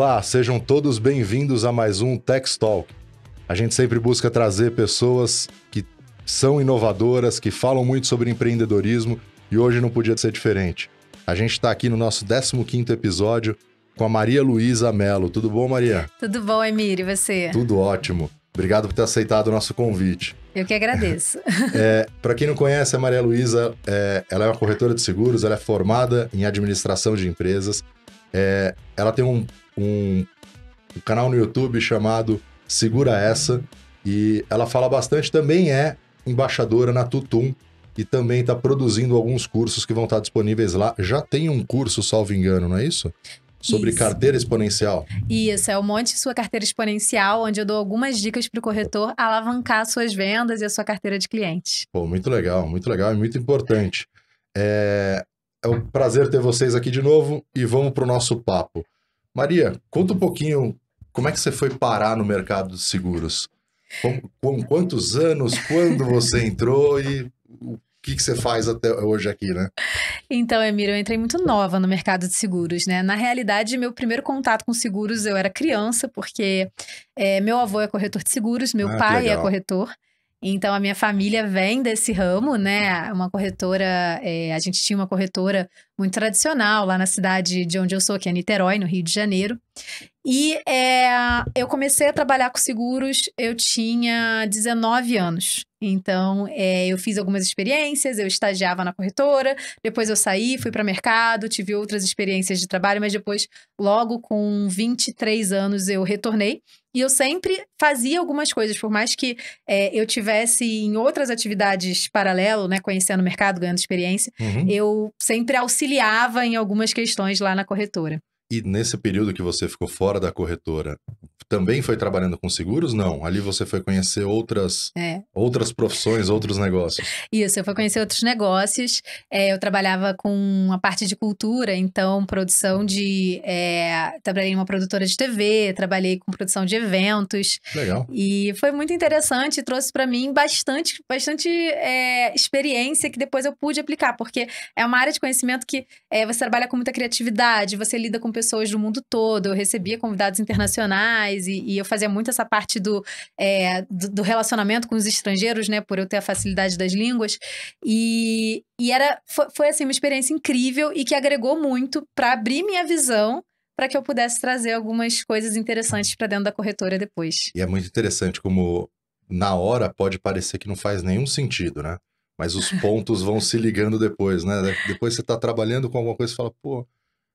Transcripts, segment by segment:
Olá, sejam todos bem-vindos a mais um Tech Talk. A gente sempre busca trazer pessoas que são inovadoras, que falam muito sobre empreendedorismo e hoje não podia ser diferente. A gente está aqui no nosso 15 episódio com a Maria Luísa Melo. Tudo bom, Maria? Tudo bom, Emir, e você? Tudo ótimo. Obrigado por ter aceitado o nosso convite. Eu que agradeço. é, Para quem não conhece, a Maria Luísa, é, ela é uma corretora de seguros, ela é formada em administração de empresas. É, ela tem um um, um canal no YouTube chamado Segura Essa. E ela fala bastante, também é embaixadora na Tutum e também está produzindo alguns cursos que vão estar tá disponíveis lá. Já tem um curso, salvo engano, não é isso? Sobre isso. carteira exponencial. Isso, é o Monte Sua Carteira Exponencial, onde eu dou algumas dicas para o corretor alavancar suas vendas e a sua carteira de clientes. Pô, muito legal, muito legal e muito importante. É, é um prazer ter vocês aqui de novo e vamos para o nosso papo. Maria, conta um pouquinho como é que você foi parar no mercado de seguros. Com, com quantos anos, quando você entrou e o que, que você faz até hoje aqui, né? Então, Emílio, eu entrei muito nova no mercado de seguros, né? Na realidade, meu primeiro contato com seguros eu era criança, porque é, meu avô é corretor de seguros, meu ah, pai é corretor. Então a minha família vem desse ramo, né? Uma corretora, é, a gente tinha uma corretora muito tradicional lá na cidade de onde eu sou, que é Niterói, no Rio de Janeiro. E é, eu comecei a trabalhar com seguros, eu tinha 19 anos. Então, é, eu fiz algumas experiências, eu estagiava na corretora, depois eu saí, fui para mercado, tive outras experiências de trabalho, mas depois, logo com 23 anos, eu retornei. E eu sempre fazia algumas coisas, por mais que é, eu tivesse em outras atividades paralelo, né, conhecendo o mercado, ganhando experiência, uhum. eu sempre auxiliava em algumas questões lá na corretora. E nesse período que você ficou fora da corretora, também foi trabalhando com seguros? Não. Ali você foi conhecer outras, é. outras profissões, outros negócios. Isso, eu fui conhecer outros negócios. É, eu trabalhava com a parte de cultura, então produção de. É, trabalhei em uma produtora de TV, trabalhei com produção de eventos. Legal. E foi muito interessante, trouxe para mim bastante, bastante é, experiência que depois eu pude aplicar, porque é uma área de conhecimento que é, você trabalha com muita criatividade, você lida com pessoas do mundo todo. Eu recebia convidados internacionais mais. E, e eu fazia muito essa parte do, é, do, do, relacionamento com os estrangeiros, né? Por eu ter a facilidade das línguas. E, e era, foi, foi assim, uma experiência incrível e que agregou muito para abrir minha visão para que eu pudesse trazer algumas coisas interessantes para dentro da corretora depois. E é muito interessante como na hora pode parecer que não faz nenhum sentido, né? Mas os pontos vão se ligando depois, né? Depois você está trabalhando com alguma coisa e fala, pô,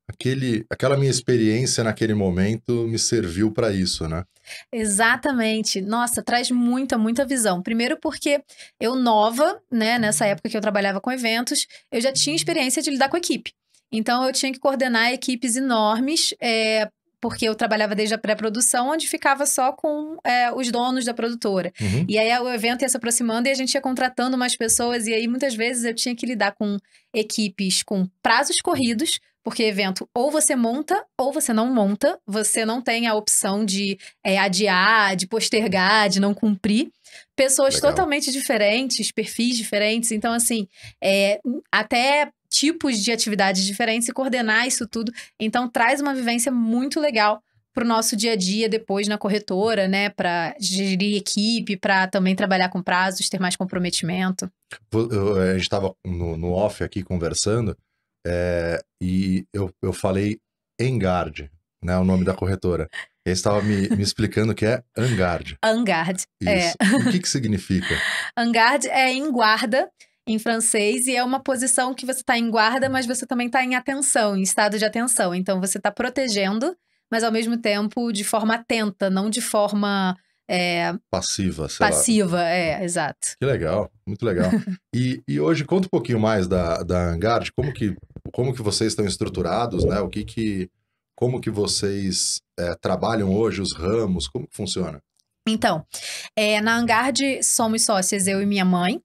aquele, aquela minha experiência naquele momento me serviu para isso, né? Exatamente. Nossa, traz muita, muita visão. Primeiro porque eu nova, né, nessa época que eu trabalhava com eventos, eu já tinha experiência de lidar com equipe. Então eu tinha que coordenar equipes enormes, é, porque eu trabalhava desde a pré-produção, onde ficava só com é, os donos da produtora. Uhum. E aí o evento ia se aproximando e a gente ia contratando mais pessoas, e aí muitas vezes eu tinha que lidar com equipes com prazos corridos, porque evento ou você monta ou você não monta, você não tem a opção de é, adiar, de postergar, de não cumprir. Pessoas Legal. totalmente diferentes, perfis diferentes. Então, assim, é, até tipos de atividades diferentes e coordenar isso tudo. Então, traz uma vivência muito legal para o nosso dia a dia depois na corretora, né? Para gerir equipe, para também trabalhar com prazos, ter mais comprometimento. A gente estava no, no off aqui conversando. É, e eu, eu falei Engard, né? O nome da corretora. Ele estava me, me explicando que é Angard. Angard, é. Isso. é. O que, que significa? Angard é em guarda em francês e é uma posição que você está em guarda, mas você também está em atenção, em estado de atenção. Então você está protegendo, mas ao mesmo tempo de forma atenta, não de forma é... passiva, sei passiva, lá. é, exato. Que legal, muito legal. e, e hoje conta um pouquinho mais da da Angard, como que como que vocês estão estruturados, né? O que que, como que vocês é, trabalham hoje, os ramos, como que funciona? Então, é, na Angard somos sócias, eu e minha mãe.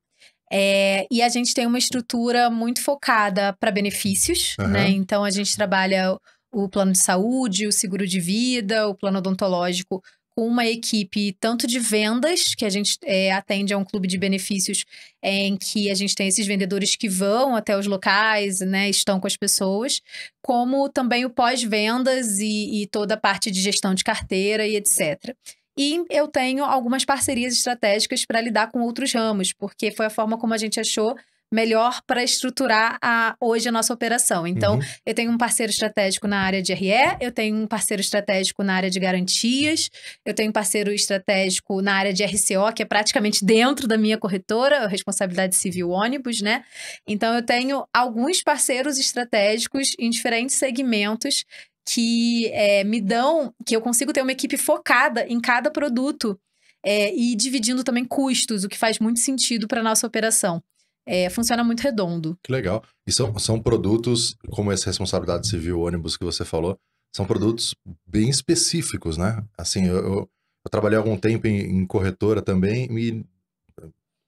É, e a gente tem uma estrutura muito focada para benefícios, uhum. né? Então a gente trabalha o plano de saúde, o seguro de vida, o plano odontológico uma equipe tanto de vendas, que a gente é, atende a um clube de benefícios é, em que a gente tem esses vendedores que vão até os locais, né, estão com as pessoas, como também o pós-vendas e, e toda a parte de gestão de carteira e etc. E eu tenho algumas parcerias estratégicas para lidar com outros ramos, porque foi a forma como a gente achou melhor para estruturar a, hoje a nossa operação. Então, uhum. eu tenho um parceiro estratégico na área de RE, eu tenho um parceiro estratégico na área de garantias, eu tenho um parceiro estratégico na área de RCO, que é praticamente dentro da minha corretora, é responsabilidade civil ônibus, né? Então, eu tenho alguns parceiros estratégicos em diferentes segmentos que é, me dão, que eu consigo ter uma equipe focada em cada produto é, e dividindo também custos, o que faz muito sentido para nossa operação é, funciona muito redondo. Que legal. E são, são produtos, como essa responsabilidade civil, ônibus que você falou, são produtos bem específicos, né? Assim, eu, eu, eu trabalhei algum tempo em, em corretora também e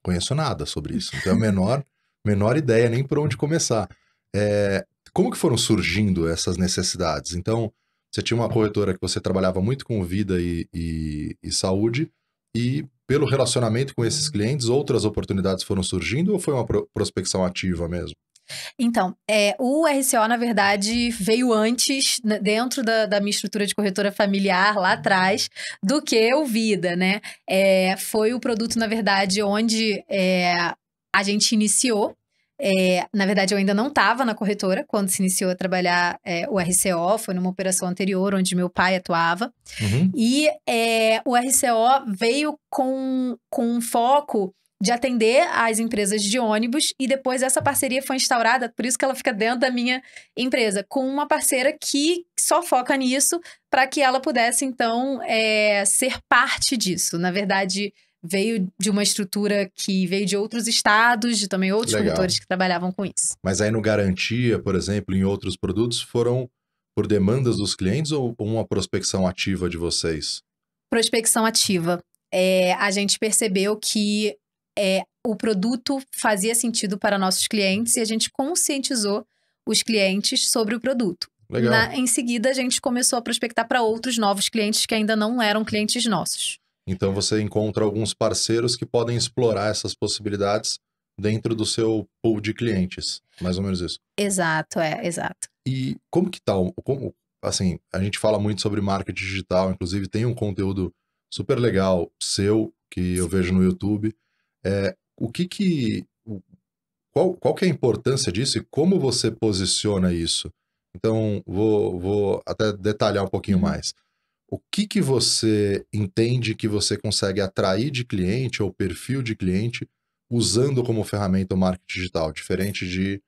conheço nada sobre isso. Não tenho a menor, menor ideia nem por onde começar. É, como que foram surgindo essas necessidades? Então, você tinha uma corretora que você trabalhava muito com vida e, e, e saúde e pelo relacionamento com esses clientes, outras oportunidades foram surgindo ou foi uma prospecção ativa mesmo? Então, é, o RCO, na verdade, veio antes, né, dentro da, da, minha estrutura de corretora familiar, lá atrás, do que o Vida, né? É, foi o produto, na verdade, onde é, a gente iniciou é, na verdade, eu ainda não estava na corretora quando se iniciou a trabalhar é, o RCO, foi numa operação anterior onde meu pai atuava. Uhum. E é, o RCO veio com, com um foco de atender as empresas de ônibus e depois essa parceria foi instaurada, por isso que ela fica dentro da minha empresa, com uma parceira que só foca nisso para que ela pudesse, então, é, ser parte disso. Na verdade, veio de uma estrutura que veio de outros estados, de também outros Legal. produtores que trabalhavam com isso. Mas aí no garantia, por exemplo, em outros produtos, foram por demandas dos clientes ou uma prospecção ativa de vocês? Prospecção ativa. É, a gente percebeu que é, o produto fazia sentido para nossos clientes e a gente conscientizou os clientes sobre o produto. Na, em seguida, a gente começou a prospectar para outros novos clientes que ainda não eram clientes nossos. Então você encontra alguns parceiros que podem explorar essas possibilidades dentro do seu pool de clientes, mais ou menos isso. Exato, é, exato. E como que tal, tá, como, assim, a gente fala muito sobre marketing digital, inclusive tem um conteúdo super legal seu que eu vejo no YouTube. É, o que que qual, qual que é a importância disso e como você posiciona isso? Então, vou, vou até detalhar um pouquinho uhum. mais o que, que você entende que você consegue atrair de cliente ou perfil de cliente usando como ferramenta o marketing digital, diferente de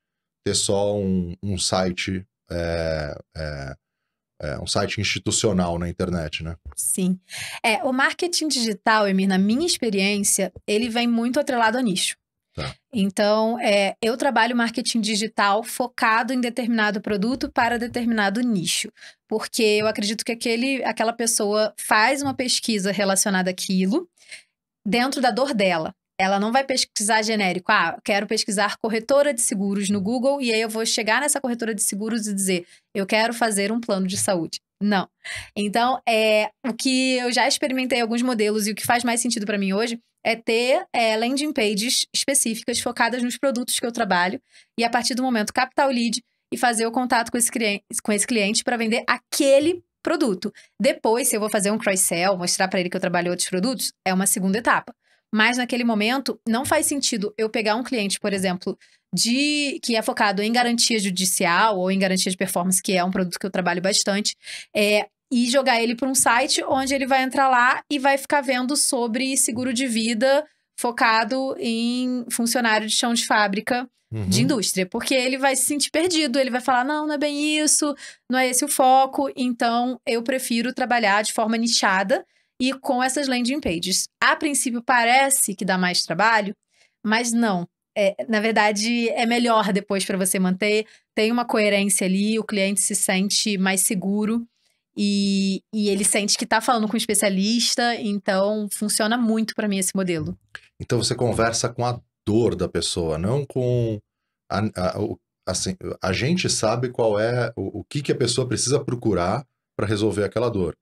ter só um, um site é, é, é, um site institucional na internet, né? Sim. É, o marketing digital, Emir, na minha experiência, ele vem muito atrelado ao nicho. Tá. Então, é, eu trabalho marketing digital focado em determinado produto para determinado nicho, porque eu acredito que aquele, aquela pessoa faz uma pesquisa relacionada àquilo dentro da dor dela. Ela não vai pesquisar genérico. Ah, quero pesquisar corretora de seguros no Google e aí eu vou chegar nessa corretora de seguros e dizer, eu quero fazer um plano de saúde. Não. Então, é, o que eu já experimentei alguns modelos e o que faz mais sentido para mim hoje é ter é, landing pages específicas focadas nos produtos que eu trabalho e a partir do momento capital lead e fazer o contato com esse cliente, com esse cliente para vender aquele produto. Depois, se eu vou fazer um cross-sell, mostrar para ele que eu trabalho outros produtos, é uma segunda etapa. Mas naquele momento, não faz sentido eu pegar um cliente, por exemplo, de que é focado em garantia judicial ou em garantia de performance, que é um produto que eu trabalho bastante, é, e jogar ele para um site onde ele vai entrar lá e vai ficar vendo sobre seguro de vida focado em funcionário de chão de fábrica uhum. de indústria, porque ele vai se sentir perdido, ele vai falar não, não é bem isso, não é esse o foco, então eu prefiro trabalhar de forma nichada e com essas landing pages. A princípio parece que dá mais trabalho, mas não. É, na verdade, é melhor depois para você manter, tem uma coerência ali, o cliente se sente mais seguro e, e ele sente que está falando com um especialista, então funciona muito para mim esse modelo. Então você conversa com a dor da pessoa, não com a, a, o assim, a gente sabe qual é o, o que, que a pessoa precisa procurar para resolver aquela dor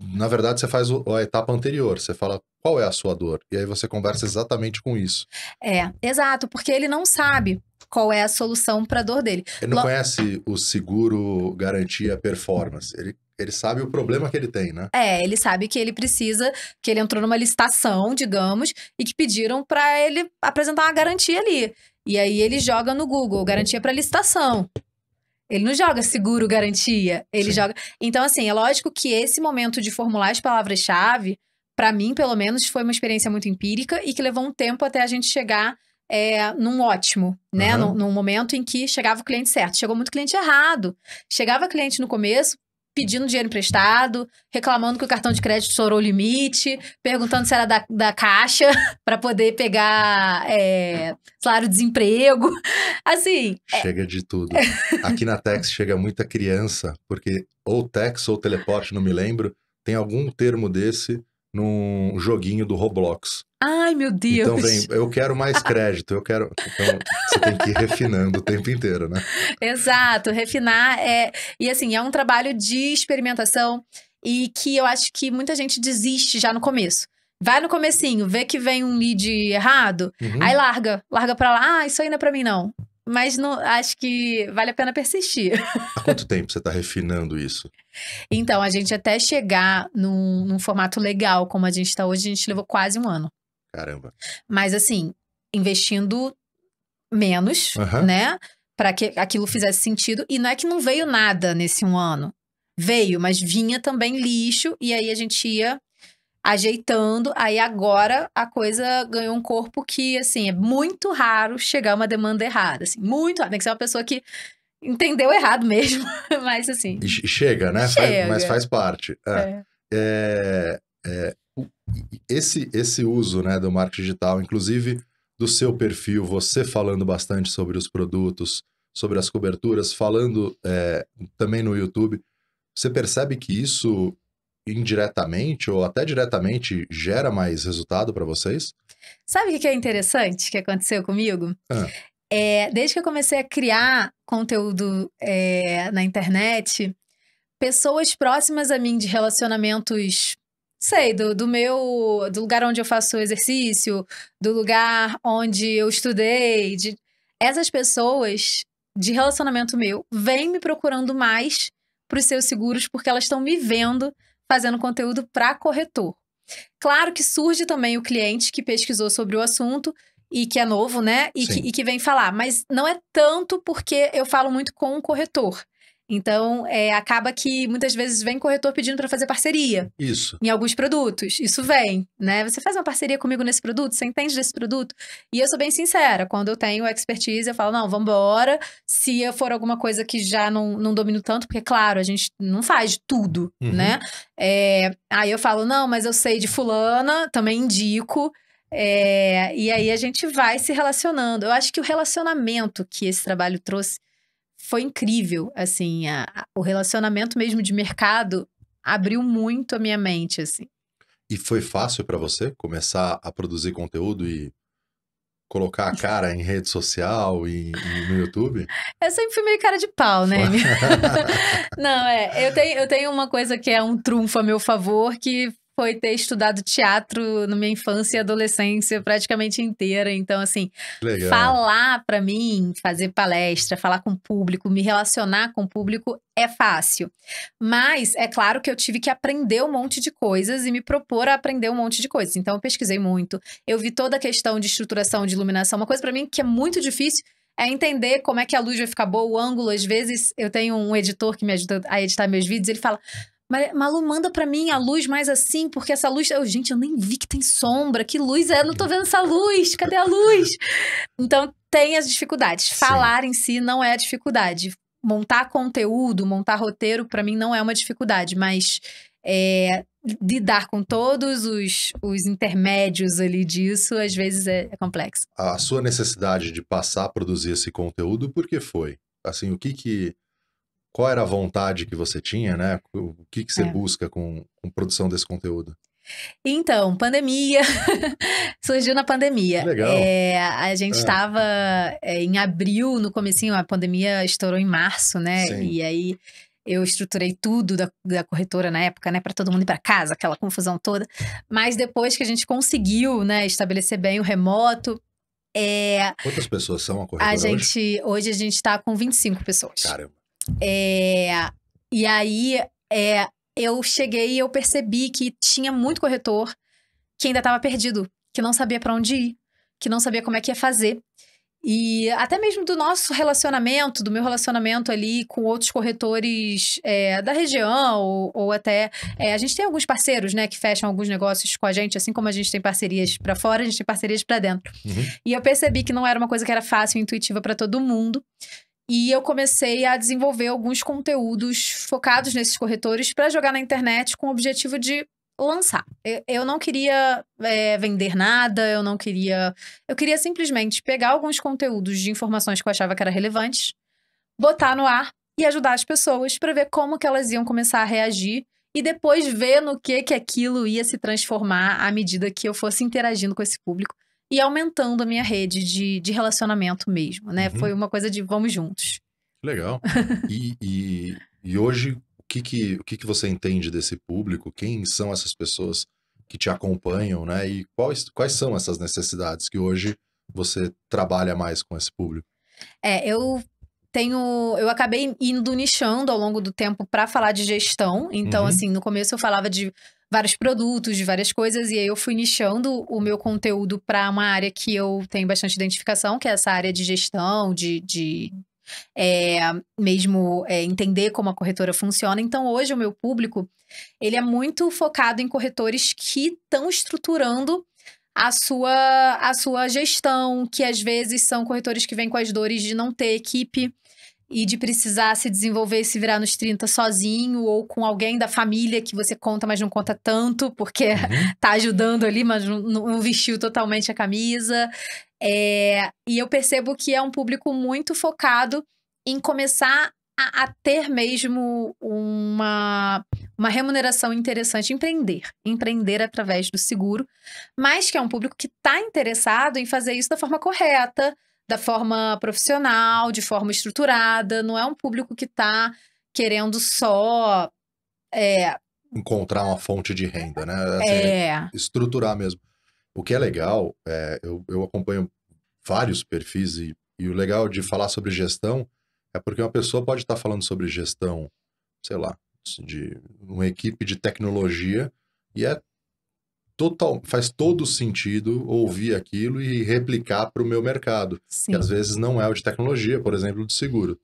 na verdade, você faz a etapa anterior, você fala qual é a sua dor, e aí você conversa uhum. exatamente com isso. É, exato, porque ele não sabe qual é a solução para a dor dele. Ele não Lo... conhece o seguro garantia performance, ele ele sabe o problema que ele tem, né? É, ele sabe que ele precisa, que ele entrou numa licitação, digamos, e que pediram para ele apresentar uma garantia ali. E aí ele joga no Google, garantia para licitação. Ele não joga seguro, garantia. Ele Sim. joga. Então, assim, é lógico que esse momento de formular as palavras-chave, para mim, pelo menos, foi uma experiência muito empírica e que levou um tempo até a gente chegar é, num ótimo, né? Uhum. Num, num, momento em que chegava o cliente certo. Chegou muito cliente errado. Chegava cliente no começo pedindo dinheiro emprestado, reclamando que o cartão de crédito estourou o limite, perguntando se era da, da caixa para poder pegar é, salário-desemprego. Assim. É chega é... de tudo. Aqui na Tex chega muita criança, porque ou Tex ou Teleporte, não me lembro, tem algum termo desse num joguinho do Roblox. Ai, meu então Deus! Então vem, eu quero mais crédito, eu quero. Então, você tem que ir refinando o tempo inteiro, né? Exato, refinar é. E assim, é um trabalho de experimentação e que eu acho que muita gente desiste já no começo. Vai no comecinho, vê que vem um lead errado, uhum. aí larga, larga pra lá, ah, isso aí não é pra mim não mas não, acho que vale a pena persistir. Há quanto tempo você está refinando isso? Então, a gente até chegar num, num formato legal como a gente está hoje, a gente levou quase um ano. Caramba. Mas assim, investindo menos, uhum. né? Para que aquilo fizesse sentido. E não é que não veio nada nesse um ano. Veio, mas vinha também lixo, e aí a gente ia ajeitando. Aí agora a coisa ganhou um corpo que, assim, é muito raro chegar uma demanda errada. Assim, muito raro. Tem que ser uma pessoa que entendeu errado mesmo. mas assim. Chega, né? Chega. Faz, mas faz parte. É. É. É, é esse, esse uso né, do marketing digital, inclusive do seu perfil, você falando bastante sobre os produtos, sobre as coberturas, falando é, também no YouTube, você percebe que isso indiretamente ou até diretamente gera mais resultado para vocês? Sabe o que é interessante que aconteceu comigo? Ah. É, desde que eu comecei a criar conteúdo é, na internet, pessoas próximas a mim de relacionamentos, sei, do, do meu, do lugar onde eu faço exercício, do lugar onde eu estudei, de, essas pessoas de relacionamento meu vêm me procurando mais para os seus seguros porque elas estão me vendo fazendo conteúdo para corretor. Claro que surge também o cliente que pesquisou sobre o assunto e que é novo, né? E que, e que, vem falar, mas não é tanto porque eu falo muito com o corretor. Então, é, acaba que muitas vezes vem corretor pedindo para fazer parceria. Isso. Em alguns produtos. Isso vem, né? Você faz uma parceria comigo nesse produto? Você entende desse produto? E eu sou bem sincera. Quando eu tenho expertise, eu falo, não, vamos embora. Se for alguma coisa que já não, não domino tanto, porque, claro, a gente não faz tudo, uhum. né? É, aí eu falo, não, mas eu sei de fulana, também indico. É, e aí a gente vai se relacionando. Eu acho que o relacionamento que esse trabalho trouxe foi incrível, assim, a, a, o relacionamento mesmo de mercado abriu muito a minha mente, assim. E foi fácil para você começar a produzir conteúdo e colocar a cara em rede social e, e, no YouTube? Eu sempre fui meio cara de pau, né? Não, é. Eu tenho, eu tenho uma coisa que é um trunfo a meu favor, que foi ter estudado teatro na minha infância e adolescência praticamente inteira. Então, assim, Legal. falar para mim, fazer palestra, falar com o público, me relacionar com o público é fácil. Mas é claro que eu tive que aprender um monte de coisas e me propor a aprender um monte de coisas. Então, eu pesquisei muito. Eu vi toda a questão de estruturação de iluminação. Uma coisa para mim que é muito difícil é entender como é que a luz vai ficar boa, o ângulo. Às vezes, eu tenho um editor que me ajuda a editar meus vídeos, ele fala Malu, manda pra mim a luz mais assim, porque essa luz. Eu, gente, eu nem vi que tem sombra. Que luz é? Eu não tô vendo essa luz. Cadê a luz? Então, tem as dificuldades. Falar Sim. em si não é a dificuldade. Montar conteúdo, montar roteiro, para mim não é uma dificuldade, mas é, lidar com todos os, os intermédios ali disso, às vezes é, é complexo. A sua necessidade de passar a produzir esse conteúdo, por que foi? Assim, o que que qual era a vontade que você tinha, né? O que, que você é. busca com, com produção desse conteúdo? Então, pandemia. Surgiu na pandemia. Legal. É, a gente estava ah. é. é, em abril, no comecinho, a pandemia estourou em março, né? Sim. E aí eu estruturei tudo da, da corretora na época, né? Para todo mundo ir para casa, aquela confusão toda. Mas depois que a gente conseguiu, né, estabelecer bem o remoto, é... Quantas pessoas são a corretora? A gente, hoje? hoje a gente está com 25 pessoas. Caramba. É, e aí é, eu cheguei e eu percebi que tinha muito corretor que ainda estava perdido, que não sabia para onde ir, que não sabia como é que ia fazer. E até mesmo do nosso relacionamento, do meu relacionamento ali com outros corretores é, da região, ou, ou até. É, a gente tem alguns parceiros, né, que fecham alguns negócios com a gente, assim como a gente tem parcerias para fora, a gente tem parcerias para dentro. Uhum. E eu percebi que não era uma coisa que era fácil e intuitiva para todo mundo. E eu comecei a desenvolver alguns conteúdos focados nesses corretores para jogar na internet com o objetivo de lançar. Eu, eu não queria é, vender nada, eu não queria. Eu queria simplesmente pegar alguns conteúdos de informações que eu achava que eram relevantes, botar no ar e ajudar as pessoas para ver como que elas iam começar a reagir e depois ver no que que aquilo ia se transformar à medida que eu fosse interagindo com esse público e aumentando a minha rede de, de relacionamento mesmo, né? Uhum. Foi uma coisa de vamos juntos. Legal. e, e, e, hoje, o que que, o que que você entende desse público? Quem são essas pessoas que te acompanham, né? E quais, quais são essas necessidades que hoje você trabalha mais com esse público? É, eu tenho, eu acabei indo nichando ao longo do tempo para falar de gestão. Então, uhum. assim, no começo eu falava de vários produtos, de várias coisas, e aí eu fui nichando o meu conteúdo para uma área que eu tenho bastante identificação, que é essa área de gestão, de, de é, mesmo é, entender como a corretora funciona. Então, hoje o meu público, ele é muito focado em corretores que estão estruturando a sua, a sua gestão, que às vezes são corretores que vêm com as dores de não ter equipe e de precisar se desenvolver e se virar nos 30 sozinho ou com alguém da família que você conta, mas não conta tanto, porque uhum. tá ajudando ali, mas não, vestiu totalmente a camisa. É, e eu percebo que é um público muito focado em começar a, a ter mesmo uma, uma remuneração interessante, empreender. Empreender através do seguro, mas que é um público que está interessado em fazer isso da forma correta, da forma profissional, de forma estruturada, não é um público que está querendo só. É... Encontrar uma fonte de renda, né? É, assim, é. Estruturar mesmo. O que é legal, é, eu, eu acompanho vários perfis e, e o legal de falar sobre gestão é porque uma pessoa pode estar tá falando sobre gestão, sei lá, de uma equipe de tecnologia e é total, faz todo sentido ouvir aquilo e replicar para o meu mercado, Sim. que às vezes não é o de tecnologia, por exemplo, de seguro.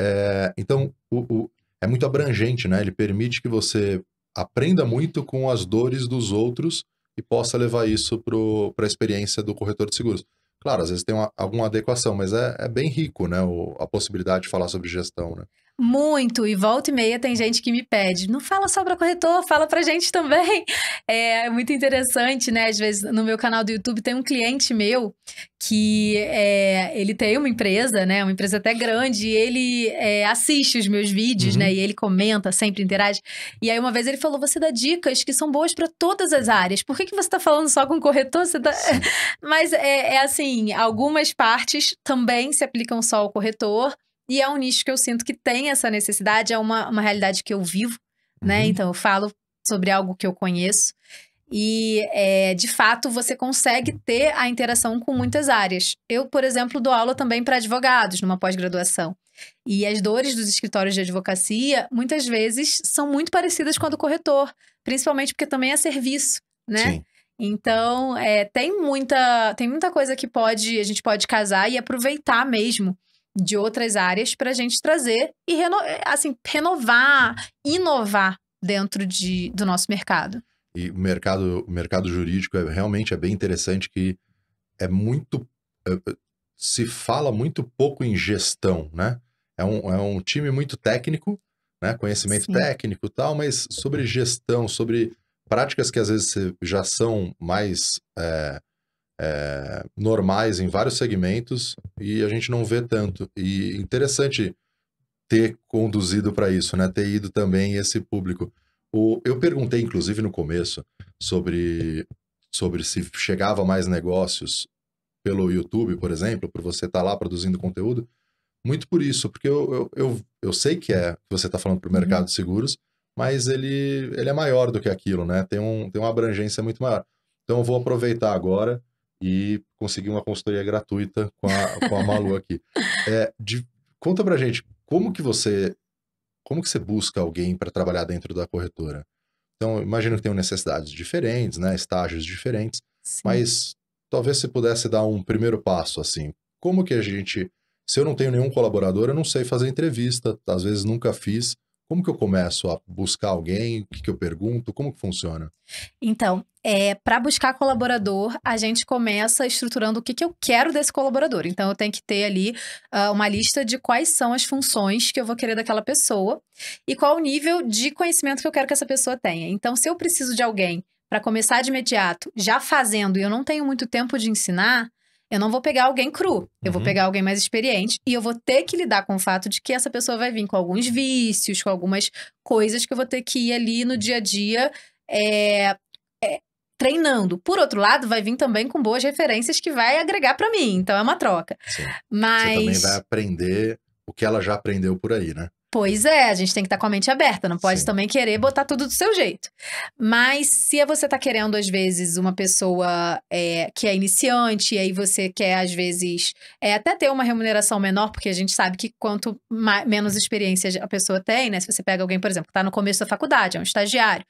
É, então, o, o, é muito abrangente, né? Ele permite que você aprenda muito com as dores dos outros e possa levar isso para a experiência do corretor de seguros. Claro, às vezes tem uma, alguma adequação, mas é, é bem rico, né? O, a possibilidade de falar sobre gestão, né? Muito, e volta e meia tem gente que me pede, não fala só para corretor, fala para gente também. É, é muito interessante, né? Às vezes no meu canal do YouTube tem um cliente meu que é, ele tem uma empresa, né? Uma empresa até grande, e ele é, assiste os meus vídeos, né, uhum. né? E ele comenta, sempre interage. E aí uma vez ele falou: você dá dicas que são boas para todas as áreas. Por que, que você tá falando só com corretor? Você tá... Mas é, é assim, algumas partes também se aplicam só ao corretor e é um nicho que eu sinto que tem essa necessidade, é uma, uma realidade que eu vivo, né? Uhum. Então eu falo sobre algo que eu conheço. E, é, de fato, você consegue ter a interação com muitas áreas. Eu, por exemplo, dou aula também para advogados numa pós-graduação. E as dores dos escritórios de advocacia, muitas vezes, são muito parecidas com a do corretor, principalmente porque também é serviço, né? Sim. Então, é, tem, muita, tem muita coisa que pode a gente pode casar e aproveitar mesmo de outras áreas para a gente trazer e reno... Eh, assim, renovar, inovar dentro de, do nosso mercado. E o mercado, o mercado jurídico é, realmente é bem interessante que é muito. Eh, eh, se fala muito pouco em gestão, né? É um, é um time muito técnico, né? Conhecimento Sim. técnico e tal, mas sobre gestão, sobre práticas que às vezes já são mais é, é, normais em vários segmentos e a gente não vê tanto. E interessante ter conduzido para isso, né? Ter ido também esse público. O, eu perguntei, inclusive, no começo, sobre, sobre se chegava mais negócios pelo YouTube, por exemplo, por você estar tá lá produzindo conteúdo. Muito por isso, porque eu, eu, eu, eu sei que é você está falando para o uhum. mercado de seguros, mas ele, ele é maior do que aquilo, né? Tem, um, tem uma abrangência muito maior. Então eu vou aproveitar agora e consegui uma consultoria gratuita com a, com a Malu aqui. É, de, conta pra gente, como que você como que você busca alguém para trabalhar dentro da corretora? Então, imagino que tenham necessidades diferentes, né, estágios diferentes, Sim. mas talvez você pudesse dar um primeiro passo assim. Como que a gente, se eu não tenho nenhum colaborador, eu não sei fazer entrevista, às vezes nunca fiz. Como que eu começo a buscar alguém? O que, que eu pergunto? Como que funciona? Então, é, para buscar colaborador, a gente começa estruturando o que, que eu quero desse colaborador. Então, eu tenho que ter ali uh, uma lista de quais são as funções que eu vou querer daquela pessoa e qual o nível de conhecimento que eu quero que essa pessoa tenha. Então, se eu preciso de alguém para começar de imediato, já fazendo e eu não tenho muito tempo de ensinar, eu não vou pegar alguém cru, eu uhum. vou pegar alguém mais experiente e eu vou ter que lidar com o fato de que essa pessoa vai vir com alguns vícios, com algumas coisas que eu vou ter que ir ali no dia a dia é, é, treinando. Por outro lado, vai vir também com boas referências que vai agregar para mim. Então é uma troca. Sim. Mas você também vai aprender o que ela já aprendeu por aí, né? Pois é, a gente tem que estar tá com a mente aberta, não pode Sim. também querer botar tudo do seu jeito. Mas se você está querendo, às vezes, uma pessoa é, que é iniciante, e aí você quer, às vezes, é, até ter uma remuneração menor, porque a gente sabe que quanto mais, menos experiência a pessoa tem, né? Se você pega alguém, por exemplo, que está no começo da faculdade, é um estagiário,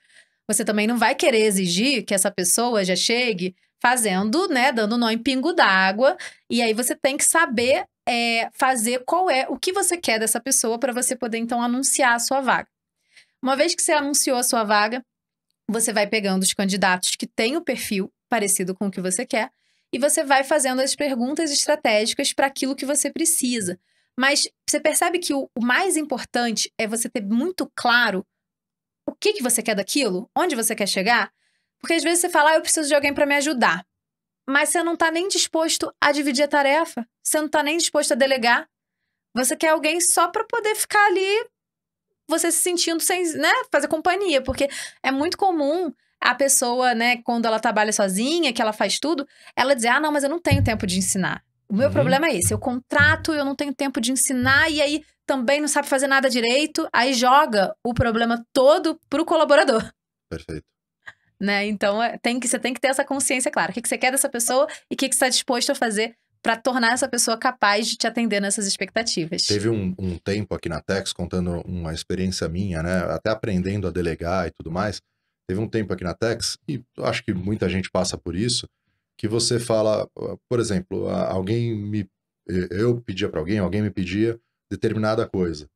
você também não vai querer exigir que essa pessoa já chegue fazendo, né, dando nó em pingo d'água. E aí você tem que saber é, fazer qual é o que você quer dessa pessoa para você poder então anunciar a sua vaga. Uma vez que você anunciou a sua vaga, você vai pegando os candidatos que têm o perfil parecido com o que você quer e você vai fazendo as perguntas estratégicas para aquilo que você precisa. Mas você percebe que o, o, mais importante é você ter muito claro o que, que você quer daquilo, onde você quer chegar, porque às vezes você fala, ah, eu preciso de alguém para me ajudar mas você não está nem disposto a dividir a tarefa, você não está nem disposto a delegar. Você quer alguém só para poder ficar ali, você se sentindo sem, né, fazer companhia, porque é muito comum a pessoa, né, quando ela trabalha sozinha, que ela faz tudo, ela dizer: "Ah, não, mas eu não tenho tempo de ensinar". O meu uhum. problema é esse, eu contrato, eu não tenho tempo de ensinar e aí também não sabe fazer nada direito, aí joga o problema todo pro colaborador. Perfeito né? Então, é, tem que, você tem que ter essa consciência clara. O que, que você quer dessa pessoa e o que, que você está disposto a fazer para tornar essa pessoa capaz de te atender nessas expectativas. Teve um, um, tempo aqui na Tex, contando uma experiência minha, né? Até aprendendo a delegar e tudo mais. Teve um tempo aqui na Tex, e acho que muita gente passa por isso, que você fala, por exemplo, alguém me. Eu pedia para alguém, alguém me pedia determinada coisa.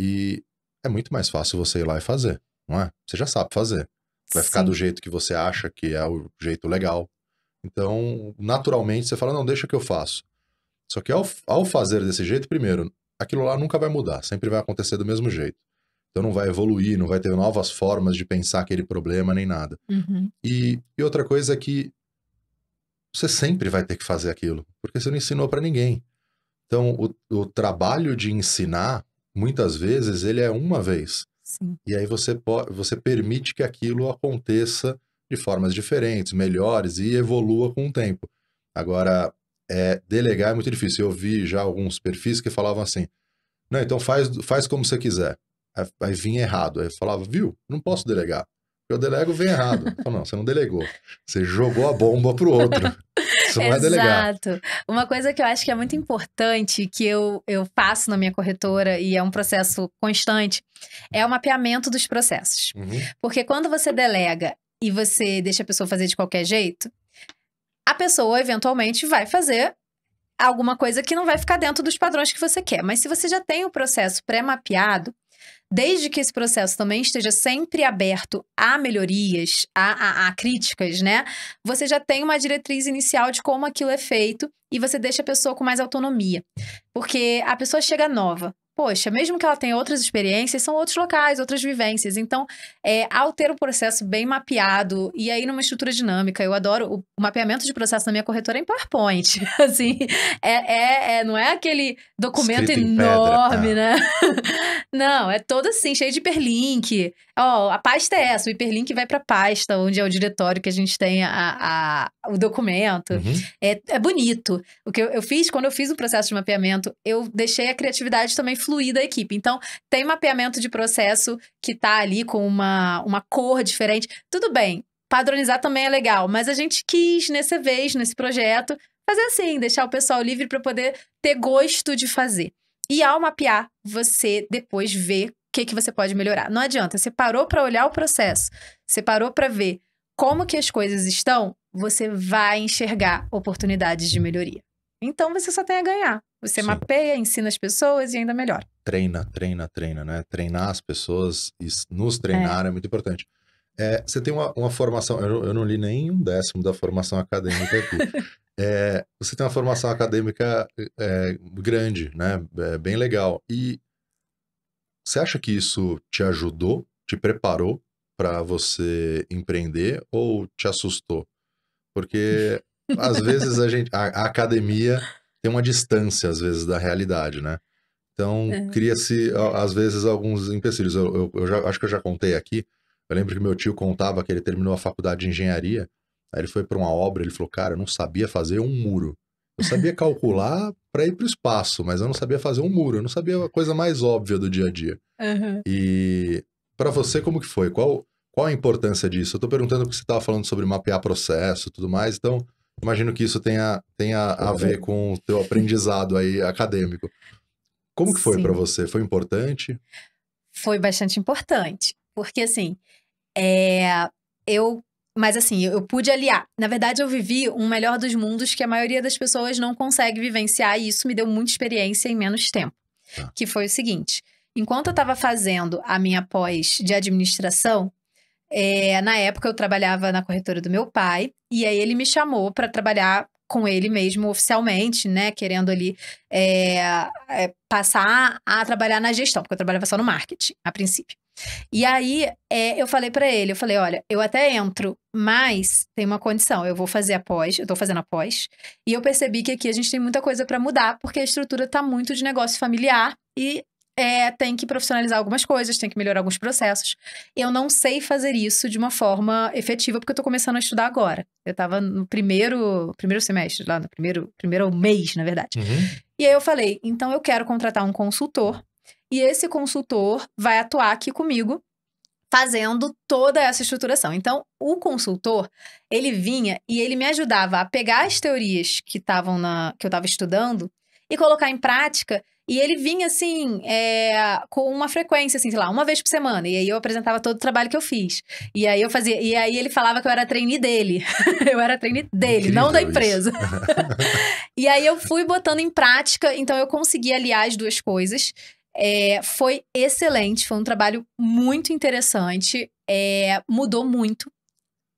E é muito mais fácil você ir lá e fazer, não é? Você já sabe fazer. Vai ficar Sim. do jeito que você acha que é o jeito legal. Então, naturalmente, você fala, não, deixa que eu faço. Só que ao, ao fazer desse jeito, primeiro, aquilo lá nunca vai mudar, sempre vai acontecer do mesmo jeito. Então não vai evoluir, não vai ter novas formas de pensar aquele problema nem nada. Uhum. E, e, outra coisa é que você sempre vai ter que fazer aquilo, porque você não ensinou para ninguém. Então o, o, trabalho de ensinar, muitas vezes, ele é uma vez. Sim. E aí você, você permite que aquilo aconteça de formas diferentes, melhores e evolua com o tempo. Agora, é, delegar é muito difícil. Eu vi já alguns perfis que falavam assim, não, então faz, faz como você quiser. Aí, aí vinha errado. Aí eu falava, viu, não posso delegar. Eu delego, vem errado. Eu falo, não, você não delegou. Você jogou a bomba pro outro. Exato. Legal. Uma coisa que eu acho que é muito importante, que eu, eu faço na minha corretora, e é um processo constante, é o mapeamento dos processos. Uhum. Porque quando você delega e você deixa a pessoa fazer de qualquer jeito, a pessoa eventualmente vai fazer alguma coisa que não vai ficar dentro dos padrões que você quer. Mas se você já tem o processo pré-mapeado, Desde que esse processo também esteja sempre aberto a melhorias, a, a, a críticas, né? Você já tem uma diretriz inicial de como aquilo é feito e você deixa a pessoa com mais autonomia. Porque a pessoa chega nova, poxa, mesmo que ela tenha outras experiências, são outros locais, outras vivências. Então, é, ao ter o um processo bem mapeado e aí numa estrutura dinâmica, eu adoro o, o mapeamento de processo na minha corretora é em PowerPoint. assim, é, é, é não é aquele documento enorme, pedra, tá. né? não, é todo assim, cheio de hiperlink. Ó, oh, a pasta é essa, o hiperlink vai para a pasta, onde é o diretório que a gente tem a, a o documento. Uhum. É, é bonito. O que eu, eu fiz, quando eu fiz o processo de mapeamento, eu deixei a criatividade também fluir da equipe. Então, tem mapeamento de processo que tá ali com uma, uma cor diferente. Tudo bem, padronizar também é legal, mas a gente quis, nessa vez, nesse projeto, fazer assim, deixar o pessoal livre para poder ter gosto de fazer. E ao mapear, você depois vê o que, que você pode melhorar. Não adianta, você parou para olhar o processo, você parou para ver como que as coisas estão, você vai enxergar oportunidades de melhoria. Então você só tem a ganhar. Você Sim. mapeia, ensina as pessoas e ainda melhor. Treina, treina, treina, né? Treinar as pessoas e nos é. treinar é, é muito importante. É, você tem uma, uma formação, eu, eu, não li nem um décimo da formação acadêmica aqui. é, você tem uma formação acadêmica é, grande, né? É bem legal. E você acha que isso te ajudou, te preparou para você empreender ou te assustou? Porque às vezes a gente, a, a academia tem uma distância, às vezes, da realidade, né? Então, é. cria-se, às vezes, alguns empecilhos. Eu, eu, eu já, acho que eu já contei aqui. Eu lembro que meu tio contava que ele terminou a faculdade de engenharia. Aí ele foi para uma obra, ele falou: Cara, eu não sabia fazer um muro. Eu sabia calcular para ir para o espaço, mas eu não sabia fazer um muro. Eu não sabia a coisa mais óbvia do dia a dia. Uhum. E para você, como que foi? Qual, qual a importância disso? Eu estou perguntando porque você estava falando sobre mapear processo e tudo mais. Então, Imagino que isso tenha, tenha a ver com o teu aprendizado aí acadêmico. Como que foi para você? Foi importante? Foi bastante importante, porque assim, é, eu, mas assim, eu, pude aliar. Na verdade, eu vivi um melhor dos mundos que a maioria das pessoas não consegue vivenciar e isso me deu muita experiência em menos tempo. Ah. Que foi o seguinte: enquanto eu estava fazendo a minha pós de administração, é, na época eu trabalhava na corretora do meu pai, e aí ele me chamou para trabalhar com ele mesmo oficialmente, né? Querendo ali é, é, passar a trabalhar na gestão, porque eu trabalhava só no marketing, a princípio. E aí é, eu falei para ele, eu falei, olha, eu até entro, mas tem uma condição, eu vou fazer após, eu tô fazendo após, e eu percebi que aqui a gente tem muita coisa para mudar, porque a estrutura tá muito de negócio familiar e é, tem que profissionalizar algumas coisas, tem que melhorar alguns processos. Eu não sei fazer isso de uma forma efetiva, porque eu tô começando a estudar agora. Eu tava no primeiro, primeiro semestre, lá no primeiro, primeiro mês, na verdade. Uhum. E aí eu falei, então eu quero contratar um consultor, e esse consultor vai atuar aqui comigo, fazendo toda essa estruturação. Então, o consultor, ele vinha e ele me ajudava a pegar as teorias que estavam na que eu estava estudando e colocar em prática e ele vinha, assim, é, com uma frequência, assim, sei lá, uma vez por semana. E aí eu apresentava todo o trabalho que eu fiz. E aí eu fazia. E aí ele falava que eu era trainee dele. eu era trainee dele, Incrível não da empresa. e aí eu fui botando em prática, então eu consegui aliar as duas coisas. É, foi excelente, foi um trabalho muito interessante. É, mudou muito,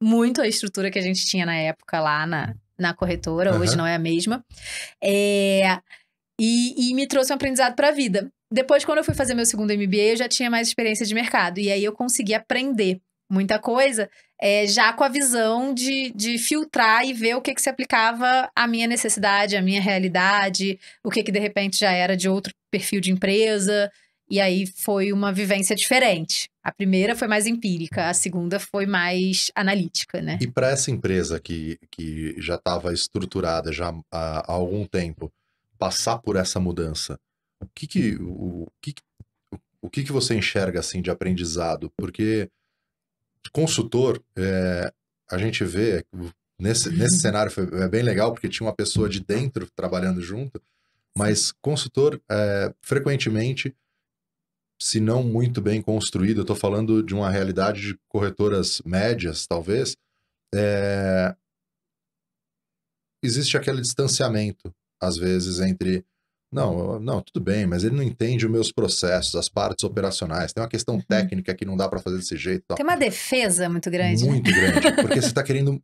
muito a estrutura que a gente tinha na época lá na, na corretora, uhum. hoje não é a mesma. É e, e me trouxe um aprendizado para a vida. Depois, quando eu fui fazer meu segundo MBA, eu já tinha mais experiência de mercado. E aí eu consegui aprender muita coisa, é, já com a visão de, de filtrar e ver o que, que se aplicava à minha necessidade, à minha realidade, o que, que de repente já era de outro perfil de empresa. E aí foi uma vivência diferente. A primeira foi mais empírica, a segunda foi mais analítica, né? E para essa empresa que, que já estava estruturada já há, há algum tempo, passar por essa mudança, o que que, hum. o, o que, o que, que você enxerga assim de aprendizado? Porque consultor, é, a gente vê, nesse, nesse cenário foi, é bem legal, porque tinha uma pessoa de dentro trabalhando junto, mas consultor, é, frequentemente, se não muito bem construído, eu estou falando de uma realidade de corretoras médias, talvez, é, existe aquele distanciamento às vezes, entre. Não, não, tudo bem, mas ele não entende os meus processos, as partes operacionais. Tem uma questão uhum. técnica que não dá para fazer desse jeito. Tem uma defesa muito grande. Né? Muito né? grande, porque você está querendo.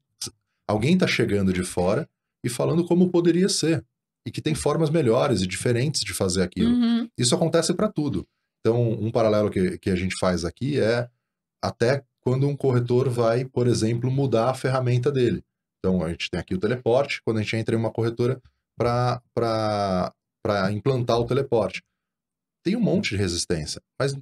Alguém está chegando de fora e falando como poderia ser e que tem formas melhores e diferentes de fazer aquilo. Uhum. Isso acontece para tudo. Então, um paralelo que, que a gente faz aqui é até quando um corretor vai, por exemplo, mudar a ferramenta dele. Então, a gente tem aqui o teleporte, quando a gente entra em uma corretora, para implantar o teleporte. Tem um monte de resistência, mas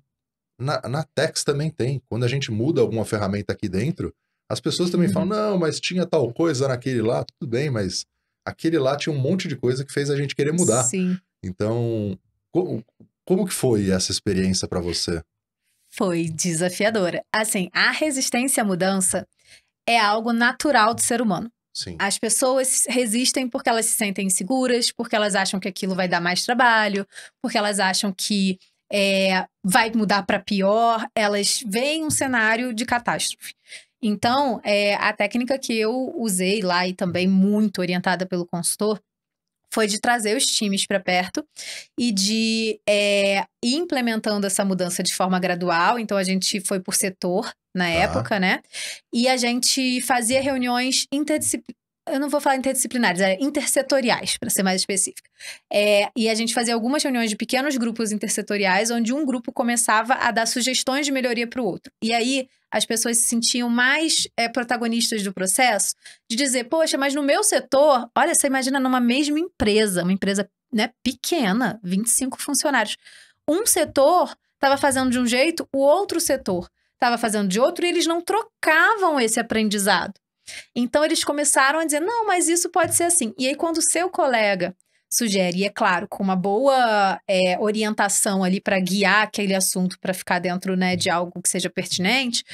na, na Tex também tem. Quando a gente muda alguma ferramenta aqui dentro, as pessoas também uhum. falam: não, mas tinha tal coisa naquele lá, tudo bem, mas aquele lá tinha um monte de coisa que fez a gente querer mudar. Sim. Então, como, como que foi essa experiência para você? Foi desafiadora. Assim, a resistência à mudança é algo natural do ser humano. Sim. As pessoas resistem porque elas se sentem inseguras, porque elas acham que aquilo vai dar mais trabalho, porque elas acham que é, vai mudar para pior, elas veem um cenário de catástrofe. Então, é, a técnica que eu usei lá e também muito orientada pelo consultor foi de trazer os times para perto e de é, ir implementando essa mudança de forma gradual. Então a gente foi por setor na tá. época, né? E a gente fazia reuniões interdisciplinares eu não vou falar interdisciplinares, é intersetoriais, para ser mais específica. É, e a gente fazia algumas reuniões de pequenos grupos intersetoriais, onde um grupo começava a dar sugestões de melhoria para o outro. E aí as pessoas se sentiam mais é, protagonistas do processo, de dizer, poxa, mas no meu setor, olha, você imagina numa mesma empresa, uma empresa né, pequena, 25 funcionários. Um setor estava fazendo de um jeito, o outro setor estava fazendo de outro, e eles não trocavam esse aprendizado. Então eles começaram a dizer: não, mas isso pode ser assim. E aí, quando o seu colega sugere, e é claro, com uma boa é, orientação ali para guiar aquele assunto, para ficar dentro né, de algo que seja pertinente,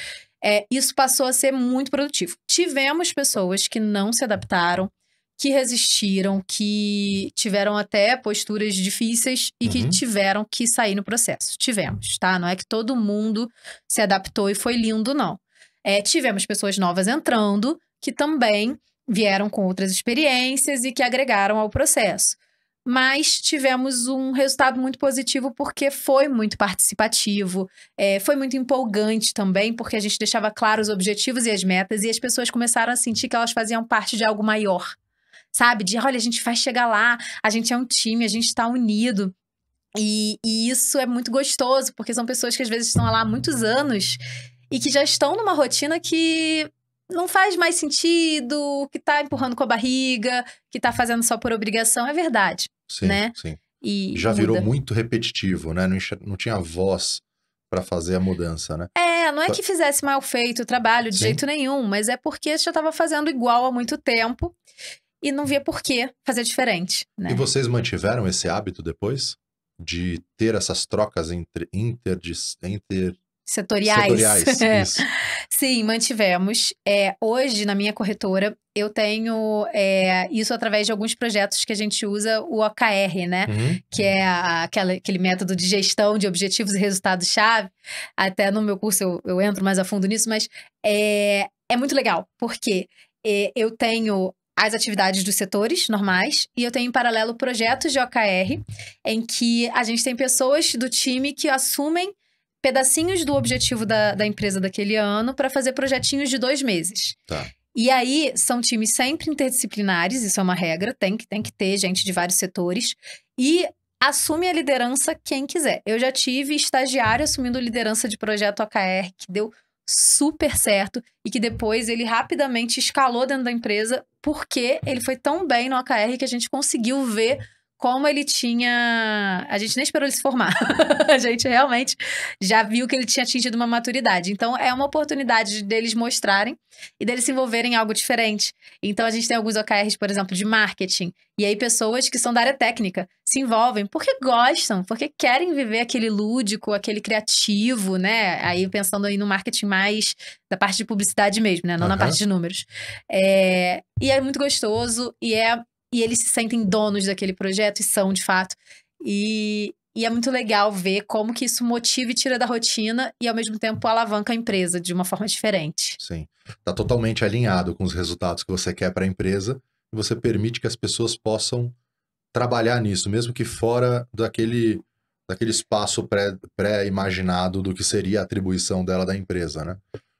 é, isso passou a ser muito produtivo. Tivemos pessoas que não se adaptaram, que resistiram, que tiveram até posturas difíceis e uhum. que tiveram que sair no processo. Tivemos, tá? Não é que todo mundo se adaptou e foi lindo, não. É, tivemos pessoas novas entrando que também vieram com outras experiências e que agregaram ao processo. Mas tivemos um resultado muito positivo porque foi muito participativo, é, foi muito empolgante também, porque a gente deixava claro os objetivos e as metas e as pessoas começaram a sentir que elas faziam parte de algo maior, sabe? De olha, a gente vai chegar lá, a gente é um time, a gente está unido. E, e, isso é muito gostoso, porque são pessoas que às vezes estão lá há muitos anos e que já estão numa rotina que não faz mais sentido, que tá empurrando com a barriga, que tá fazendo só por obrigação, é verdade. Sim, né? sim. E já muda. virou muito repetitivo, né? Não, não tinha voz para fazer a mudança, né? É, não é tá que fizesse mal feito o trabalho de sim. jeito nenhum, mas é porque já estava fazendo igual há muito tempo e não via por que fazer diferente. Né? E vocês mantiveram esse hábito depois? De ter essas trocas entre, interdis, inter, Setoriais. Setoriais, Sim, mantivemos. É, hoje, na minha corretora, eu tenho é, isso através de alguns projetos que a gente usa o OKR, né? Uhum. Que é aquela, aquele método de gestão de objetivos e resultados-chave. Até no meu curso eu, eu, entro mais a fundo nisso, mas é, é muito legal, porque é, eu tenho as atividades dos setores normais e eu tenho em paralelo projetos de OKR em que a gente tem pessoas do time que assumem pedacinhos do objetivo da, da empresa daquele ano para fazer projetinhos de dois meses. Tá. E aí, são times sempre interdisciplinares, isso é uma regra, tem que, tem que ter gente de vários setores. E assume a liderança quem quiser. Eu já tive estagiário assumindo liderança de projeto akr que deu super certo e que depois ele rapidamente escalou dentro da empresa porque ele foi tão bem no akr que a gente conseguiu ver como ele tinha. A gente nem esperou ele se formar. a gente realmente já viu que ele tinha atingido uma maturidade. Então, é uma oportunidade deles mostrarem e deles se envolverem em algo diferente. Então, a gente tem alguns OKRs, por exemplo, de marketing. E aí, pessoas que são da área técnica se envolvem porque gostam, porque querem viver aquele lúdico, aquele criativo, né? Aí, pensando aí no marketing mais da parte de publicidade mesmo, né? Não uhum. na parte de números. É... E é muito gostoso e é e eles se sentem donos daquele projeto e são, de fato. E, e é muito legal ver como que isso motiva e tira da rotina e, ao mesmo tempo, alavanca a empresa de uma forma diferente. Sim. Está totalmente alinhado com os resultados que você quer para a empresa e você permite que as pessoas possam trabalhar nisso, mesmo que fora daquele, daquele espaço pré-imaginado pré do que seria a atribuição dela da empresa, né?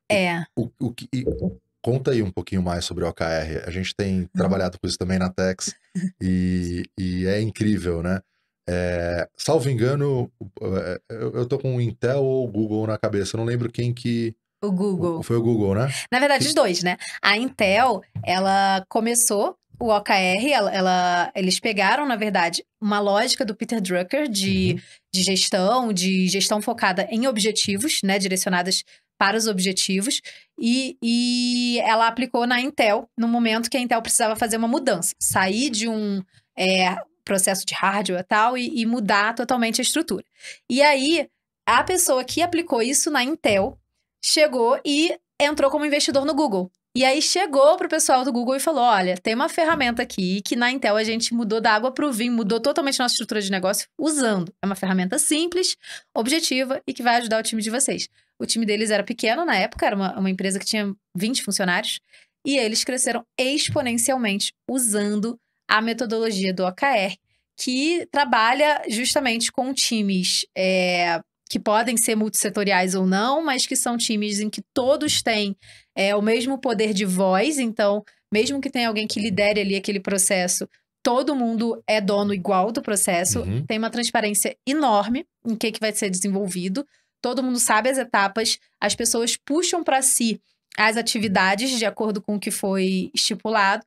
É. O, o, o, Conta aí um pouquinho mais sobre o OKR. A gente tem uhum. trabalhado com isso também na Tex e, e é incrível, né? É, salvo engano, é, é, eu, eu tô com Intel ou Google na cabeça, eu não lembro quem que. O Google. Foi o Google, né? Na verdade, os dois, né? A Intel, ela começou o OKR, ela, ela, eles pegaram, na verdade, uma lógica do Peter Drucker de, uhum. de gestão, de gestão focada em objetivos, né? Direcionadas para os objetivos e, e ela aplicou na Intel no momento que a Intel precisava fazer uma mudança, sair de um é, processo de hardware tal, e tal e mudar totalmente a estrutura. E aí a pessoa que aplicou isso na Intel chegou e entrou como investidor no Google. E aí chegou pro pessoal do Google e falou: olha, tem uma ferramenta aqui que na Intel a gente mudou da água para o vinho, mudou totalmente nossa estrutura de negócio usando. É uma ferramenta simples, objetiva e que vai ajudar o time de vocês. O time deles era pequeno na época, era uma, uma empresa que tinha 20 funcionários, e eles cresceram exponencialmente usando a metodologia do OKR, que trabalha justamente com times é, que podem ser multissetoriais ou não, mas que são times em que todos têm é, o mesmo poder de voz, então, mesmo que tenha alguém que lidere ali aquele processo, todo mundo é dono igual do processo, uhum. tem uma transparência enorme em que, que vai ser desenvolvido todo mundo sabe as etapas, as pessoas puxam para si as atividades de acordo com o que foi estipulado,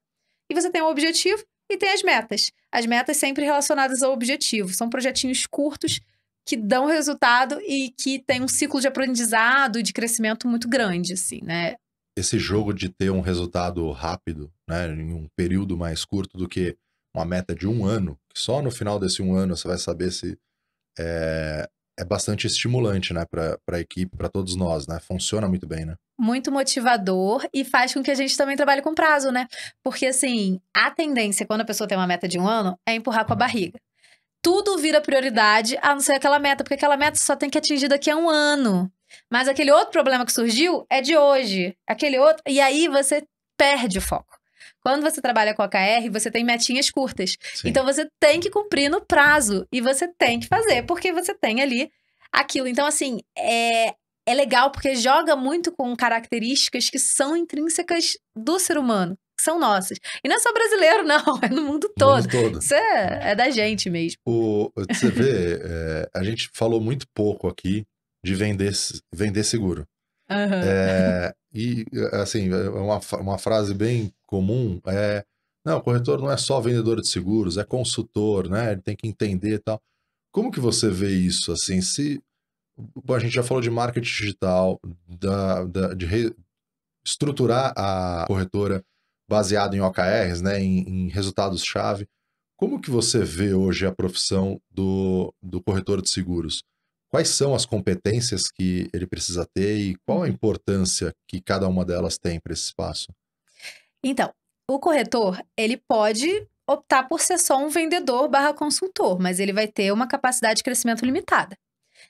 e você tem um objetivo e tem as metas. As metas sempre relacionadas ao objetivo. São projetinhos curtos que dão resultado e que tem um ciclo de aprendizado e de crescimento muito grande, assim, né? Esse jogo de ter um resultado rápido, né, em um período mais curto do que uma meta de um ano, que só no final desse um ano você vai saber se é, é bastante estimulante, né, para a equipe, para todos nós, né? Funciona muito bem, né? Muito motivador e faz com que a gente também trabalhe com prazo, né? Porque, assim, a tendência, quando a pessoa tem uma meta de um ano, é empurrar com a barriga. Tudo vira prioridade, a não ser aquela meta, porque aquela meta só tem que atingir daqui a um ano. Mas aquele outro problema que surgiu é de hoje. Aquele outro. E aí você perde o foco. Quando você trabalha com KR você tem metinhas curtas. Sim. Então você tem que cumprir no prazo e você tem que fazer, porque você tem ali aquilo. Então, assim, é, é legal porque joga muito com características que são intrínsecas do ser humano, que são nossas. E não é só brasileiro, não, é no mundo todo. Mundo todo. Isso é, é, da gente mesmo. O, você vê, é, a gente falou muito pouco aqui de vender, vender seguro. Uhum. É, e, assim, é uma, uma frase bem comum é, não, o corretor não é só vendedor de seguros, é consultor, né? Ele tem que entender e tal. Como que você vê isso, assim, se... Bom, a gente já falou de marketing digital, da, da de re, estruturar a corretora baseado em OKRs, né, em, em resultados-chave. Como que você vê hoje a profissão do, do corretor de seguros? Quais são as competências que ele precisa ter e qual a uhum. importância que cada uma delas tem para esse espaço? Então, o corretor, ele pode optar por ser só um vendedor barra consultor, mas ele vai ter uma capacidade de crescimento limitada.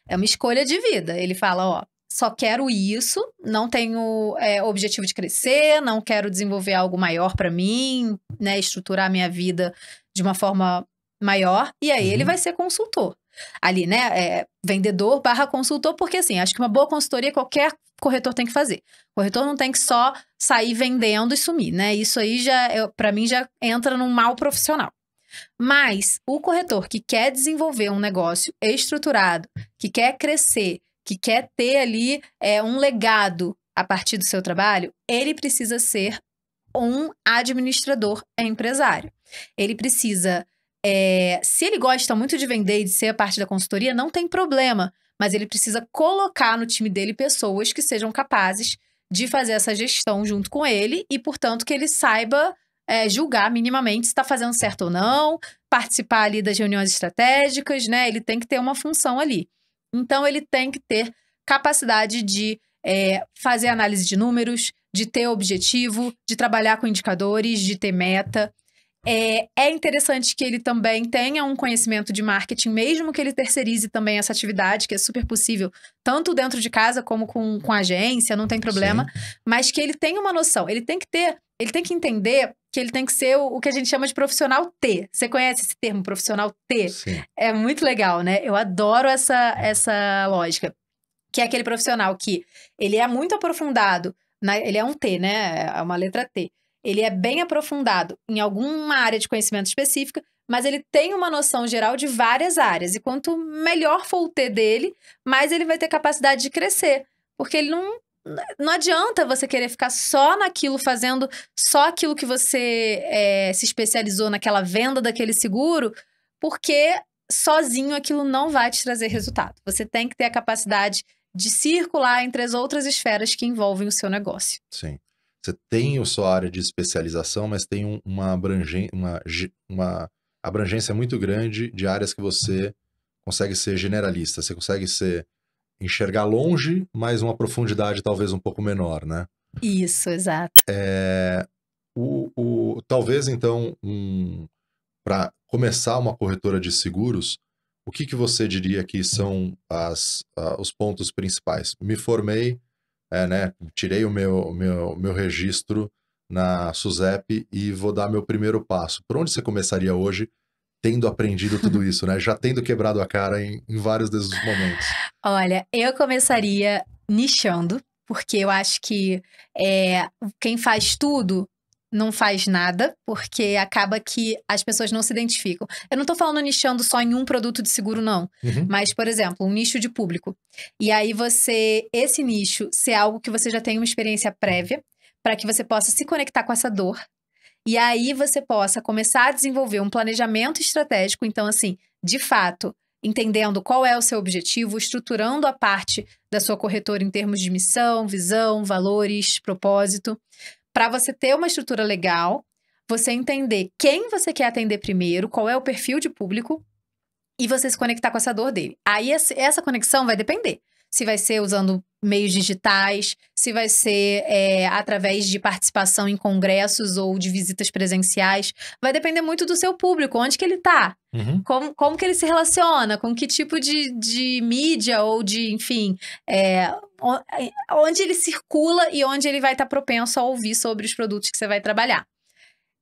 É uma escolha de vida. Ele fala, ó, só quero isso, não tenho é, objetivo de crescer, não quero desenvolver algo maior para mim, né, estruturar minha vida de uma forma maior. E aí uhum. ele vai ser consultor ali, né? É, vendedor barra consultor, porque assim, acho que uma boa consultoria, é qualquer corretor tem que fazer. O corretor não tem que só sair vendendo e sumir, né? Isso aí já, é, para mim, já entra num mal profissional. Mas o corretor que quer desenvolver um negócio estruturado, que quer crescer, que quer ter ali é, um legado a partir do seu trabalho, ele precisa ser um administrador empresário. Ele precisa. É, se ele gosta muito de vender e de ser a parte da consultoria, não tem problema mas ele precisa colocar no time dele pessoas que sejam capazes de fazer essa gestão junto com ele e, portanto, que ele saiba é, julgar minimamente se está fazendo certo ou não, participar ali das reuniões estratégicas, né? Ele tem que ter uma função ali. Então, ele tem que ter capacidade de é, fazer análise de números, de ter objetivo, de trabalhar com indicadores, de ter meta. É, é interessante que ele também tenha um conhecimento de marketing, mesmo que ele terceirize também essa atividade, que é super possível, tanto dentro de casa como com, com agência, não tem problema. Sim. Mas que ele tenha uma noção, ele tem que ter, ele tem que entender que ele tem que ser o, o que a gente chama de profissional T. Você conhece esse termo, profissional T? Sim. É muito legal, né? Eu adoro essa, essa lógica. Que é aquele profissional que ele é muito aprofundado, na, ele é um T, né? É uma letra T ele é bem aprofundado em alguma área de conhecimento específica, mas ele tem uma noção geral de várias áreas. E quanto melhor for o T dele, mais ele vai ter capacidade de crescer. Porque ele não. Não adianta você querer ficar só naquilo, fazendo só aquilo que você é, se especializou naquela venda daquele seguro, porque sozinho aquilo não vai te trazer resultado. Você tem que ter a capacidade de circular entre as outras esferas que envolvem o seu negócio. Sim. Você tem a uhum. sua área de especialização, mas tem uma, uma, uma abrangência muito grande de áreas que você uhum. consegue ser generalista, você consegue ser enxergar longe, mas uma profundidade talvez um pouco menor, né? Isso, exato. É, o, o, talvez então, um, para começar uma corretora de seguros, o que, que você diria que são as, uh, os pontos principais? Me formei é, né, tirei o meu, meu, meu registro na SUSEP e vou dar meu primeiro passo. Por onde você começaria hoje, tendo aprendido tudo isso, né? Já tendo quebrado a cara em, em vários desses momentos. Olha, eu começaria nichando, porque eu acho que é, quem faz tudo não faz nada, porque acaba que as pessoas não se identificam. Eu não tô falando nichando só em um produto de seguro, não. Uhum. Mas, por exemplo, um nicho de público. E aí você, esse nicho, ser algo que você já tem uma experiência prévia, para que você possa se conectar com essa dor. E aí você possa começar a desenvolver um planejamento estratégico. Então, assim, de fato, entendendo qual é o seu objetivo, estruturando a parte da sua corretora em termos de missão, visão, valores, propósito, para você ter uma estrutura legal, você entender quem você quer atender primeiro, qual é o perfil de público e você se conectar com essa dor dele. Aí essa conexão vai depender se vai ser usando meios digitais, se vai ser é, através de participação em congressos ou de visitas presenciais. Vai depender muito do seu público, onde que ele está, uhum. como, como que ele se relaciona, com que tipo de, de mídia ou de, enfim, é, é onde ele circula e onde ele vai estar tá propenso a ouvir sobre os produtos que você vai trabalhar.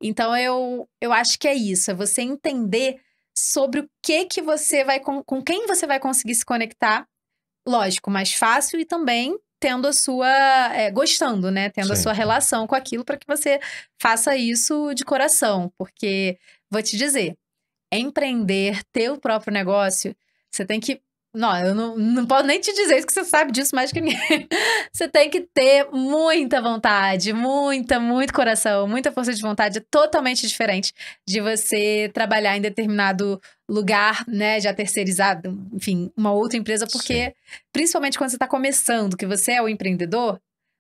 Então, eu, eu acho que é isso, é você entender sobre o que que você vai, com, com quem você vai conseguir se conectar lógico, mais fácil e também tendo a sua. É, gostando, né? Tendo Sim. a sua relação com aquilo para que você faça isso de coração. Porque, vou te dizer, empreender, ter o próprio negócio, você tem que não, eu não, não posso nem te dizer isso que você sabe disso mais que ninguém. você tem que ter muita vontade, muita, muito coração, muita força de vontade. É totalmente diferente de você trabalhar em determinado lugar, né, já terceirizado, enfim, uma outra empresa, porque Sim. principalmente quando você está começando, que você é o empreendedor,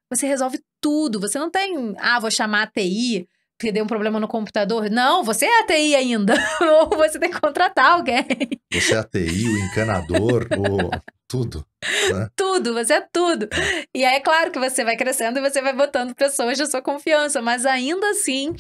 você resolve tudo. Você não tem, ah, vou chamar a TI que deu um problema no computador. Não, você é ATI ainda. Ou você tem que contratar alguém. Você é ATI, o encanador, o tudo. Né? Tudo, você é tudo. É. E aí é claro que você vai crescendo e você vai botando pessoas de sua confiança, mas ainda assim.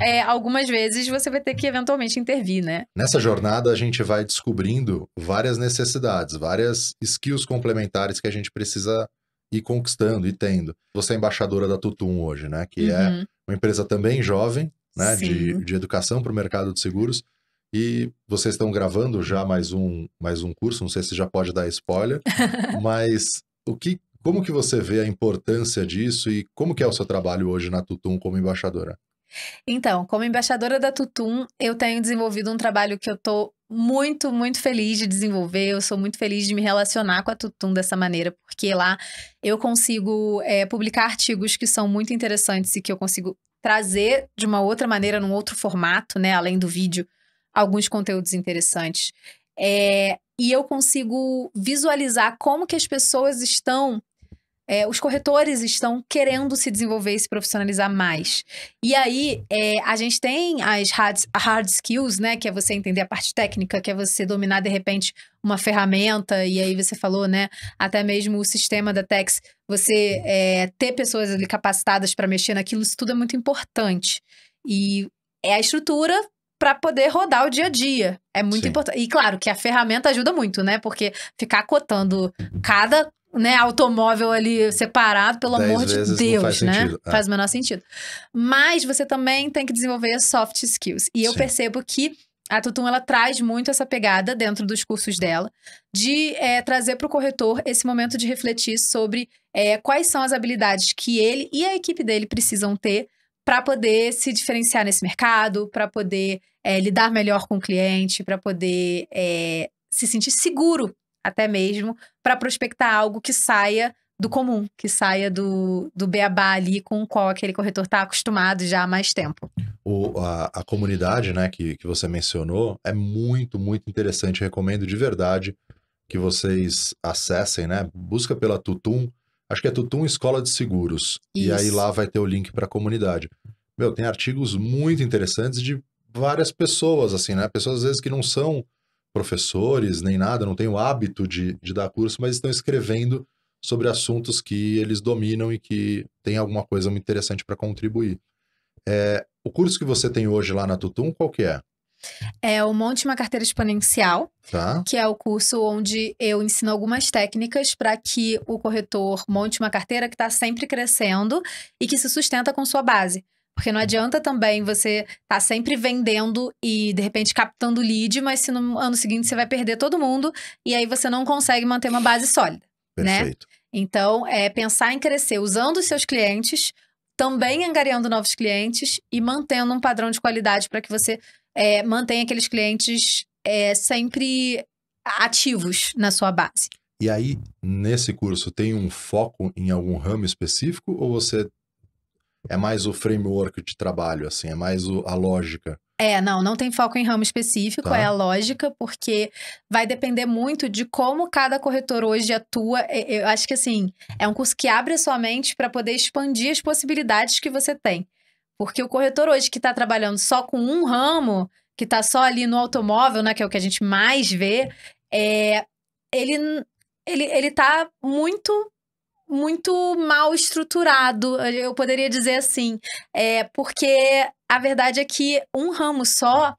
É, algumas vezes você vai ter que eventualmente intervir, né? Nessa jornada a gente vai descobrindo várias necessidades, várias skills complementares que a gente precisa ir conquistando e tendo. Você é embaixadora da Tutum hoje, né? Que é uhum. é uma empresa também jovem, né, de, de educação para o mercado de seguros. E vocês estão gravando já mais um, mais um curso, não sei se já pode dar spoiler, mas o que, como que você vê a importância disso e como que é o seu trabalho hoje na Tutum como embaixadora? Então, como embaixadora da Tutum, eu tenho desenvolvido um trabalho que eu estou muito, muito feliz de desenvolver. Eu sou muito feliz de me relacionar com a Tutum dessa maneira, porque lá eu consigo é, publicar artigos que são muito interessantes e que eu consigo trazer de uma outra maneira, num outro formato, né? Além do vídeo, alguns conteúdos interessantes. É, e eu consigo visualizar como que as pessoas estão é, os corretores estão querendo se desenvolver e se profissionalizar mais. E aí, é, a gente tem as hard, hard, skills, né? Que é você entender a parte técnica, que é você dominar, de repente, uma ferramenta. E aí, você falou, né? Até mesmo o sistema da Tex, você é, ter pessoas ali capacitadas para mexer naquilo, isso tudo é muito importante. E é a estrutura para poder rodar o dia a dia. É muito Sim. importante. E claro que a ferramenta ajuda muito, né? Porque ficar cotando cada né, automóvel ali separado, pelo amor de Deus, faz né? Sentido. É. Faz o menor sentido. Mas você também tem que desenvolver soft skills. E eu Sim. percebo que a Tutum ela traz muito essa pegada dentro dos cursos dela de é, trazer para o corretor esse momento de refletir sobre é, quais são as habilidades que ele e a equipe dele precisam ter para poder se diferenciar nesse mercado, para poder é, lidar melhor com o cliente, para poder é, se sentir seguro até mesmo, para prospectar algo que saia do comum, que saia do, do beabá ali com o qual aquele corretor está acostumado já há mais tempo. O, a, a, comunidade né, que, que você mencionou é muito, muito interessante. Recomendo de verdade que vocês acessem, né? Busca pela Tutum, acho que é Tutum Escola de Seguros. Isso. E aí lá vai ter o link para a comunidade. Meu, tem artigos muito interessantes de várias pessoas, assim, né? Pessoas às vezes que não são professores nem nada, não têm o hábito de, de dar curso, mas estão escrevendo sobre assuntos que eles dominam e que tem alguma coisa muito interessante para contribuir. É, o curso que você tem hoje lá na Tutum, qual que é? É o Monte Uma Carteira Exponencial, tá. que é o curso onde eu ensino algumas técnicas para que o corretor monte uma carteira que está sempre crescendo e que se sustenta com sua base. Porque não adianta também você estar tá sempre vendendo e, de repente, captando lead, mas se no ano seguinte você vai perder todo mundo e aí você não consegue manter uma base sólida. Né? Perfeito. Né? Então, é pensar em crescer usando os seus clientes, também angariando novos clientes e mantendo um padrão de qualidade para que você é, mantenha aqueles clientes é, sempre ativos na sua base. E aí, nesse curso, tem um foco em algum ramo específico ou você é mais o framework de trabalho, assim, é mais o, a lógica. É, não, não tem foco em ramo específico, tá. é a lógica, porque vai depender muito de como cada corretor hoje atua. Eu acho que assim, é um curso que abre a sua mente para poder expandir as possibilidades que você tem. Porque o corretor hoje que está trabalhando só com um ramo, que está só ali no automóvel, né, que é o que a gente mais vê, é, ele, ele, ele tá muito muito mal estruturado, eu poderia dizer assim. É, porque a verdade é que um ramo só,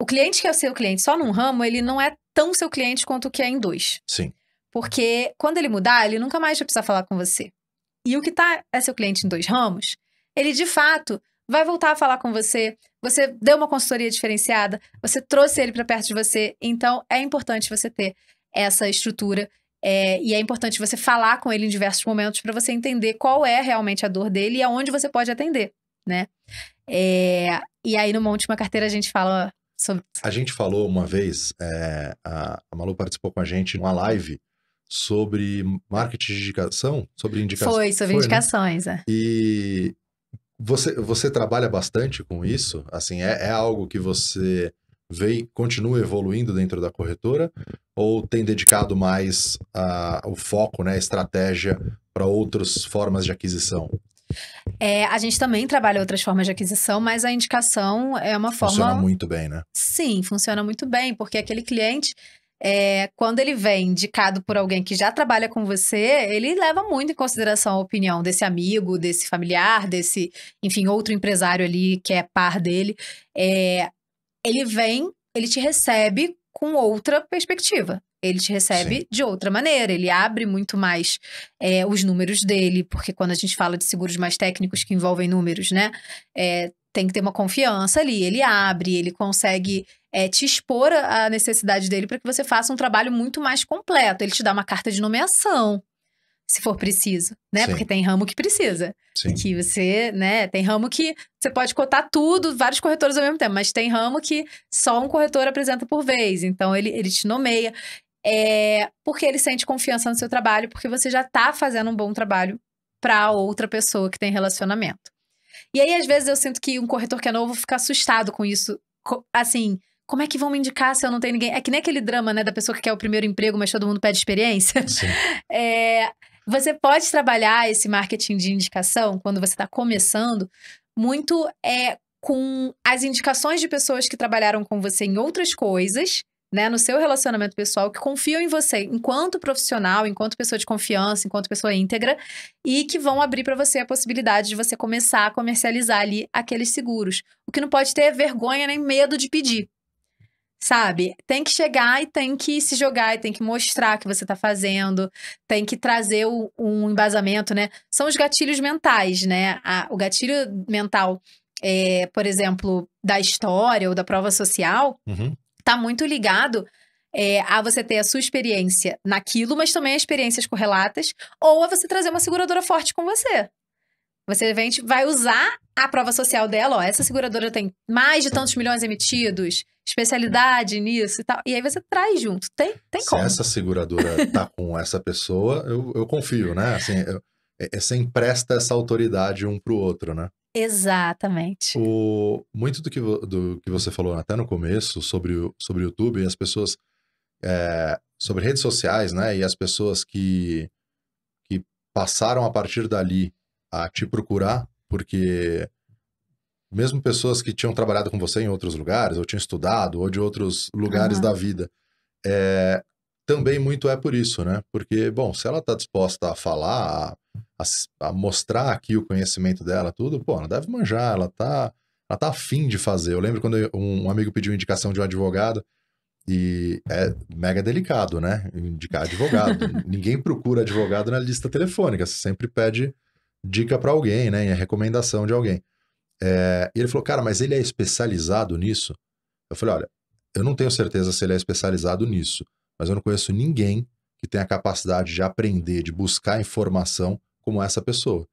o cliente que é o seu cliente só num ramo, ele não é tão seu cliente quanto o que é em dois. Sim. Porque quando ele mudar, ele nunca mais vai precisar falar com você. E o que tá é seu cliente em dois ramos, ele de fato vai voltar a falar com você. Você deu uma consultoria diferenciada, você trouxe ele para perto de você. Então é importante você ter essa estrutura é, e é importante você falar com ele em diversos momentos para você entender qual é realmente a dor dele e aonde você pode atender, né? É, e aí no Monte Uma Carteira a gente fala sobre. A gente falou uma vez, é, a, Malu participou com a gente numa live sobre marketing de indicação, sobre indicações. Foi, sobre Foi, né? indicações, né? é. E você, você trabalha bastante com isso? Assim, é, é algo que você veio, continua evoluindo dentro da corretora ou tem dedicado mais uh, o foco, né, a estratégia para outras formas de aquisição? É, a gente também trabalha outras formas de aquisição, mas a indicação é uma forma. Funciona muito bem, né? Sim, funciona muito bem, porque aquele cliente, é, quando ele vem indicado por alguém que já trabalha com você, ele leva muito em consideração a opinião desse amigo, desse familiar, desse, enfim, outro empresário ali que é par dele. É, ele vem, ele te recebe com outra perspectiva. Ele te recebe Sim. de outra maneira, ele abre muito mais é, os números dele, porque quando a gente fala de seguros mais técnicos que envolvem números, né? É, tem que ter uma confiança ali. Ele abre, ele consegue é, te expor a necessidade dele para que você faça um trabalho muito mais completo. Ele te dá uma carta de nomeação se for preciso, né? Sim. Porque tem ramo que precisa. Sim. Que você, né? Tem ramo que você pode cotar tudo, vários corretores ao mesmo tempo, mas tem ramo que só um corretor apresenta por vez. Então ele, ele te nomeia. É porque ele sente confiança no seu trabalho, porque você já está fazendo um bom trabalho para outra pessoa que tem relacionamento. E aí, às vezes, eu sinto que um corretor que é novo fica assustado com isso. Assim, como é que vão me indicar se eu não tenho ninguém? É que nem aquele drama, né, da pessoa que quer o primeiro emprego, mas todo mundo pede experiência. Sim. É, você pode trabalhar esse marketing de indicação quando você está começando muito é com as indicações de pessoas que trabalharam com você em outras coisas, né, no seu relacionamento pessoal, que confiam em você enquanto profissional, enquanto pessoa de confiança, enquanto pessoa íntegra, e que vão abrir para você a possibilidade de você começar a comercializar ali aqueles seguros. O que não pode ter é vergonha nem medo de pedir sabe? Tem que chegar e tem que se jogar, e tem que mostrar que você tá fazendo, tem que trazer o, um embasamento, né? São os gatilhos mentais, né? A, o gatilho mental, é, por exemplo, da história ou da prova social, uhum. tá muito ligado é, a você ter a sua experiência naquilo, mas também experiências correlatas, ou a você trazer uma seguradora forte com você. Você vai usar a prova social dela, ó, essa seguradora tem mais de tantos milhões emitidos, é. especialidade nisso e tal. E aí você traz junto. Tem, tem Se como. Se essa seguradora tá com essa pessoa, eu, eu confio, né? Assim, eu, é, é, você empresta essa autoridade um pro outro, né? Exatamente. O, muito do que, do que você falou até no começo sobre o sobre o YouTube e as pessoas. É, sobre redes sociais, né? E as pessoas que, que passaram a partir dali a te procurar, porque mesmo pessoas que tinham trabalhado com você em outros lugares, ou tinham estudado, ou de outros lugares uhum. da vida. É, também muito é por isso, né? Porque, bom, se ela está disposta a falar, a, a, mostrar aqui o conhecimento dela, tudo, pô, ela deve manjar, ela tá, ela tá afim de fazer. Eu lembro quando um amigo pediu indicação de um advogado, e é mega delicado, né? Indicar advogado. Ninguém procura advogado na lista telefônica, você sempre pede dica para alguém, né? E a é recomendação de alguém. É, e ele falou, cara, mas ele é especializado nisso? Eu falei, olha, eu não tenho certeza se ele é especializado nisso, mas eu não conheço ninguém que tenha a capacidade de aprender, de buscar informação como essa pessoa.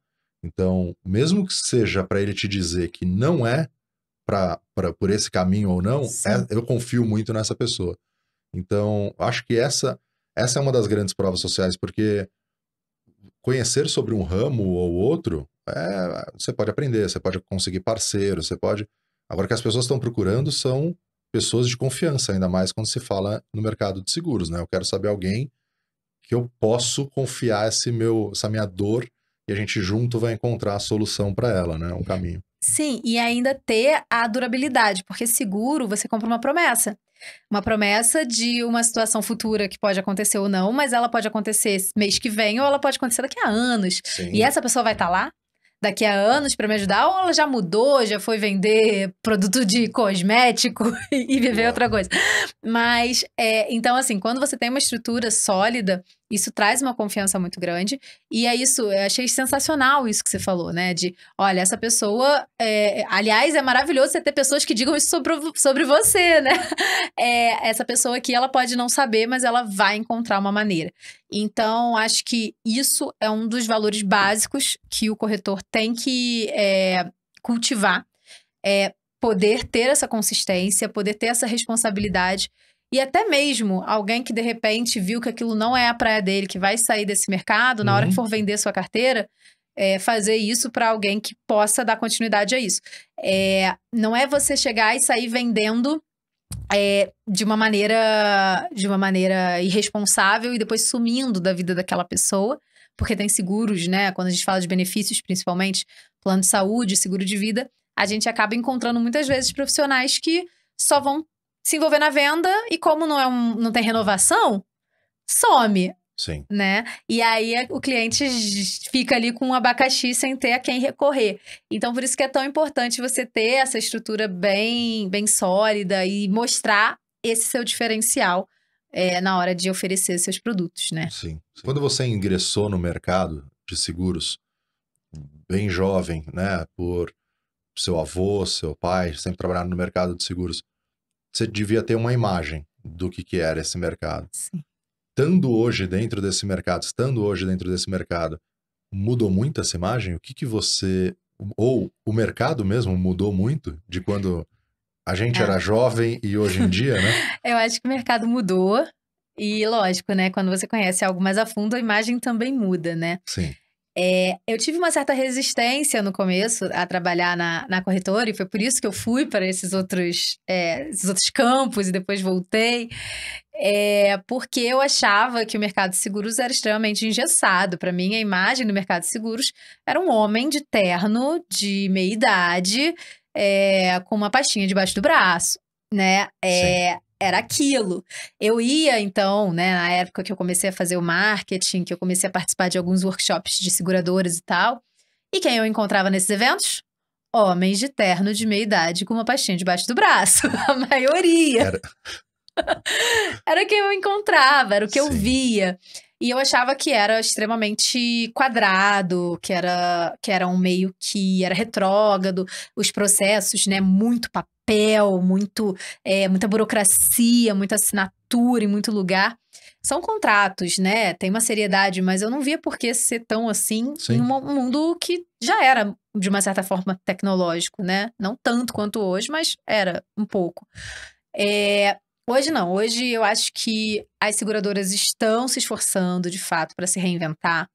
Então, mesmo que seja para ele te dizer que não é pra, pra, por esse caminho ou não, é, eu confio muito nessa pessoa. Então, acho que essa, essa é uma das grandes provas sociais, porque conhecer sobre um ramo ou outro é, você pode aprender, você pode conseguir parceiro, você pode. Agora, o que as pessoas estão procurando são pessoas de confiança, ainda mais quando se fala no mercado de seguros, né? Eu quero saber alguém que eu posso confiar esse meu, essa minha dor e a gente junto vai encontrar a solução para ela, né? Um caminho. Sim, e ainda ter a durabilidade, porque seguro você compra uma promessa. Uma promessa de uma situação futura que pode acontecer ou não, mas ela pode acontecer mês que vem ou ela pode acontecer daqui a anos. Sim. E essa pessoa vai estar tá lá? daqui a anos para me ajudar? Ou ela já mudou, já foi vender produto de cosmético e viver outra coisa? Mas, é, então, assim, quando você tem uma estrutura sólida, isso traz uma confiança muito grande. E é isso, eu achei sensacional isso que você falou, né? De, olha, essa pessoa. É... aliás, é maravilhoso você ter pessoas que digam isso sobre, sobre você, né? É, essa pessoa aqui, ela pode não saber, mas ela vai encontrar uma maneira. Então, acho que isso é um dos valores básicos que o corretor tem que é, cultivar. É poder ter essa consistência, poder ter essa responsabilidade e até mesmo alguém que de repente viu que aquilo não é a praia dele, que vai sair desse mercado, na uhum. hora que for uhum. vender sua carteira, é, fazer isso para alguém que possa dar continuidade a isso. É, não é você chegar e sair vendendo é, de uma maneira de uma maneira irresponsável e depois sumindo da vida daquela pessoa, porque tem seguros, né? Quando a gente fala de benefícios, principalmente plano de saúde, seguro de vida, a gente acaba encontrando muitas vezes profissionais que só vão se envolver na venda e como não, é um, não tem renovação, some. Sim. Né? E aí é, o cliente fica ali com um abacaxi sem ter a quem recorrer. Então por isso que é tão importante você ter essa estrutura bem, bem sólida e mostrar esse seu diferencial é, na hora de oferecer seus produtos, né? Sim. Quando você ingressou no mercado de seguros, bem jovem, né, por seu avô, seu pai, sempre trabalhando no mercado de seguros, você devia ter uma imagem do que, que era esse mercado. Sim. Estando hoje dentro desse mercado, estando hoje dentro desse mercado, mudou muito essa imagem? O que, que você. Ou o mercado mesmo mudou muito de quando a gente é. era jovem e hoje em dia, né? Eu acho que o mercado mudou. E lógico, né? Quando você conhece algo mais a fundo, a imagem também muda, né? Sim. É, eu tive uma certa resistência no começo a trabalhar na, na corretora, e foi por isso que eu fui para esses outros, é, esses outros campos e depois voltei. É, porque eu achava que o mercado de seguros era extremamente engessado. Para mim, a imagem do mercado de seguros era um homem de terno, de meia idade, é, com uma pastinha debaixo do braço. Né? É, era aquilo. Eu ia, então, né, na época que eu comecei a fazer o marketing, que eu comecei a participar de alguns workshops de seguradoras e tal. E quem eu encontrava nesses eventos? Homens de terno de meia idade com uma pastinha debaixo do braço. A maioria. Era, era quem eu encontrava, era o que Sim. eu via. E eu achava que era extremamente quadrado, que era, que era um meio que era retrógrado, os processos, né, muito papel papel, muito, é, muita burocracia, muita assinatura em muito lugar. São contratos, né? Tem uma seriedade, mas eu não via por que ser tão assim Sim. em um mundo que já era, de uma certa forma, tecnológico, né? Não tanto quanto hoje, mas era um pouco. É, hoje não, hoje eu acho que as seguradoras estão se esforçando de fato para se reinventar.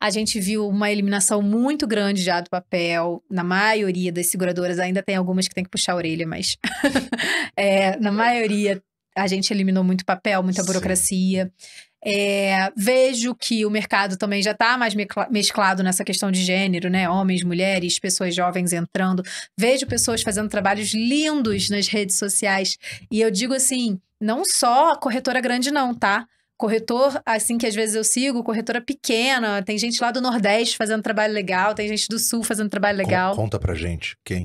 A gente viu uma eliminação muito grande já do papel. Na maioria das seguradoras, ainda tem algumas que tem que puxar a orelha, mas é, na maioria a gente eliminou muito papel, muita burocracia. É, vejo que o mercado também já está mais mesclado nessa questão de gênero, né? Homens, mulheres, pessoas jovens entrando. Vejo pessoas fazendo trabalhos lindos nas redes sociais. E eu digo assim, não só a corretora grande, não, tá? corretor, assim que às vezes eu sigo, corretora pequena, tem gente lá do Nordeste fazendo trabalho legal, tem gente do Sul fazendo trabalho legal. Con conta pra gente, quem?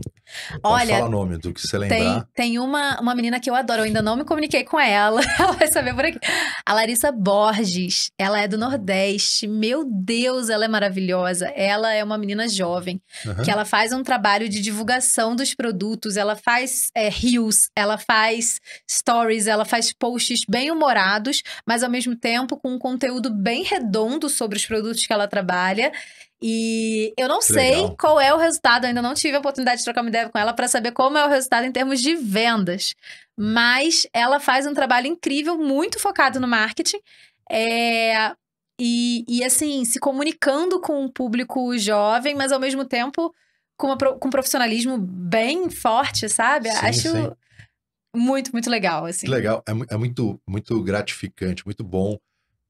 Olha, fala falar o nome do que você lembrar. Tem, tem uma, uma menina que eu adoro, eu ainda não me comuniquei com ela, ela vai saber por aqui. A Larissa Borges, ela é do Nordeste, meu Deus, ela é maravilhosa. Ela é uma menina jovem, uhum. que ela faz um trabalho de divulgação dos produtos, ela faz é, reels, ela faz stories, ela faz posts bem humorados, mas ao mesmo mesmo tempo com um conteúdo bem redondo sobre os produtos que ela trabalha. E eu não sei Legal. qual é o resultado, ainda não tive a oportunidade de trocar uma ideia com ela para saber como é o resultado em termos de vendas. Mas ela faz um trabalho incrível, muito focado no marketing. É... E, e assim, se comunicando com um público jovem, mas ao mesmo tempo com, uma, com um profissionalismo bem forte, sabe? Sim, Acho. Sim muito, muito legal, assim. Legal, é, é muito, muito gratificante, muito bom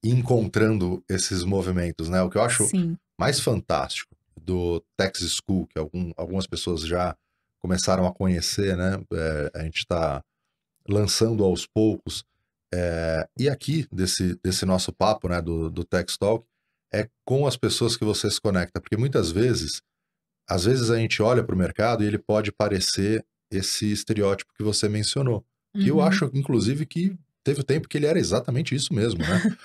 encontrando esses movimentos, né? O que eu acho Sim. mais fantástico do Texas School, que algum, algumas pessoas já começaram a conhecer, né? É, a gente está lançando aos poucos. É, e aqui, desse, desse nosso papo, né, do, do Talk, é com as pessoas que você se conecta. Porque muitas vezes, às vezes a gente olha para o mercado e ele pode parecer esse estereótipo que você mencionou. Uhum. E eu uhum. acho, inclusive, que teve o um tempo que ele era exatamente isso mesmo, né?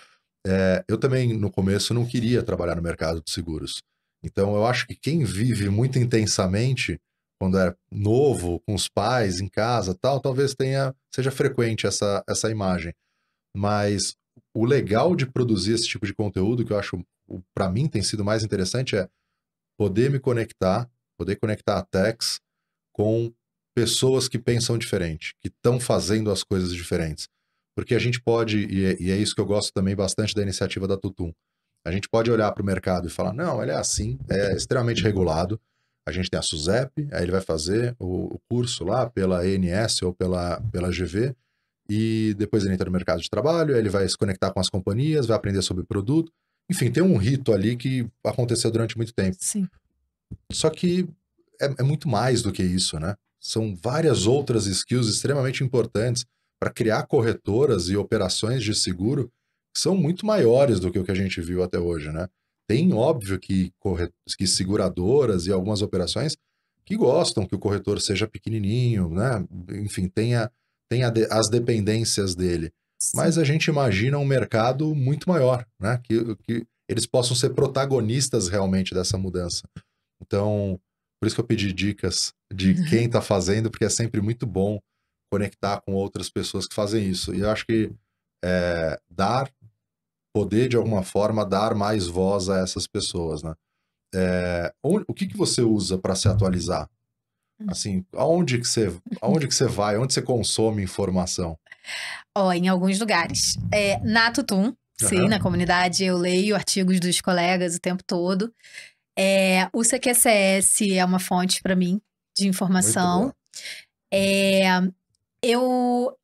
é, eu também, no começo, não queria trabalhar no mercado de seguros. Então, eu acho que quem vive muito intensamente, quando é novo, com os pais, em casa tal, talvez tenha seja frequente essa, essa imagem. Mas o legal de produzir esse tipo de conteúdo, que eu acho, para mim, tem sido mais interessante, é poder me conectar, poder conectar a Tex com pessoas que pensam diferente, que estão fazendo as coisas diferentes. Porque a gente pode, e é, e é isso que eu gosto também bastante da iniciativa da Tutum, a gente pode olhar para o mercado e falar, não, ele é assim, é extremamente regulado, a gente tem a SUSEP, aí ele vai fazer o, o curso lá pela ENS ou pela, pela GV, e depois ele entra no mercado de trabalho, ele vai se conectar com as companhias, vai aprender sobre o produto. Enfim, tem um rito ali que aconteceu durante muito tempo. Sim. Só que é, é muito mais do que isso, né? São várias outras skills extremamente importantes para criar corretoras e operações de seguro que são muito maiores do que o que a gente viu até hoje, né? Tem óbvio que, corret... que seguradoras e algumas operações que gostam que o corretor seja pequenininho, né? Enfim, tenha, tenha as dependências dele. Mas a gente imagina um mercado muito maior, né? Que, que eles possam ser protagonistas realmente dessa mudança. Então, por isso que eu pedi dicas de quem está fazendo, porque é sempre muito bom conectar com outras pessoas que fazem isso. E eu acho que é, dar, poder de alguma forma dar mais voz a essas pessoas, né? É, onde, o que, que você usa para se atualizar? Hum. Assim, aonde que você, aonde que você vai? Onde você consome informação? Ó, oh, em alguns lugares. É, na Tutum, uhum. sim, na comunidade eu leio artigos dos colegas o tempo todo. É, o CQCS é uma fonte para mim de informação. É, eu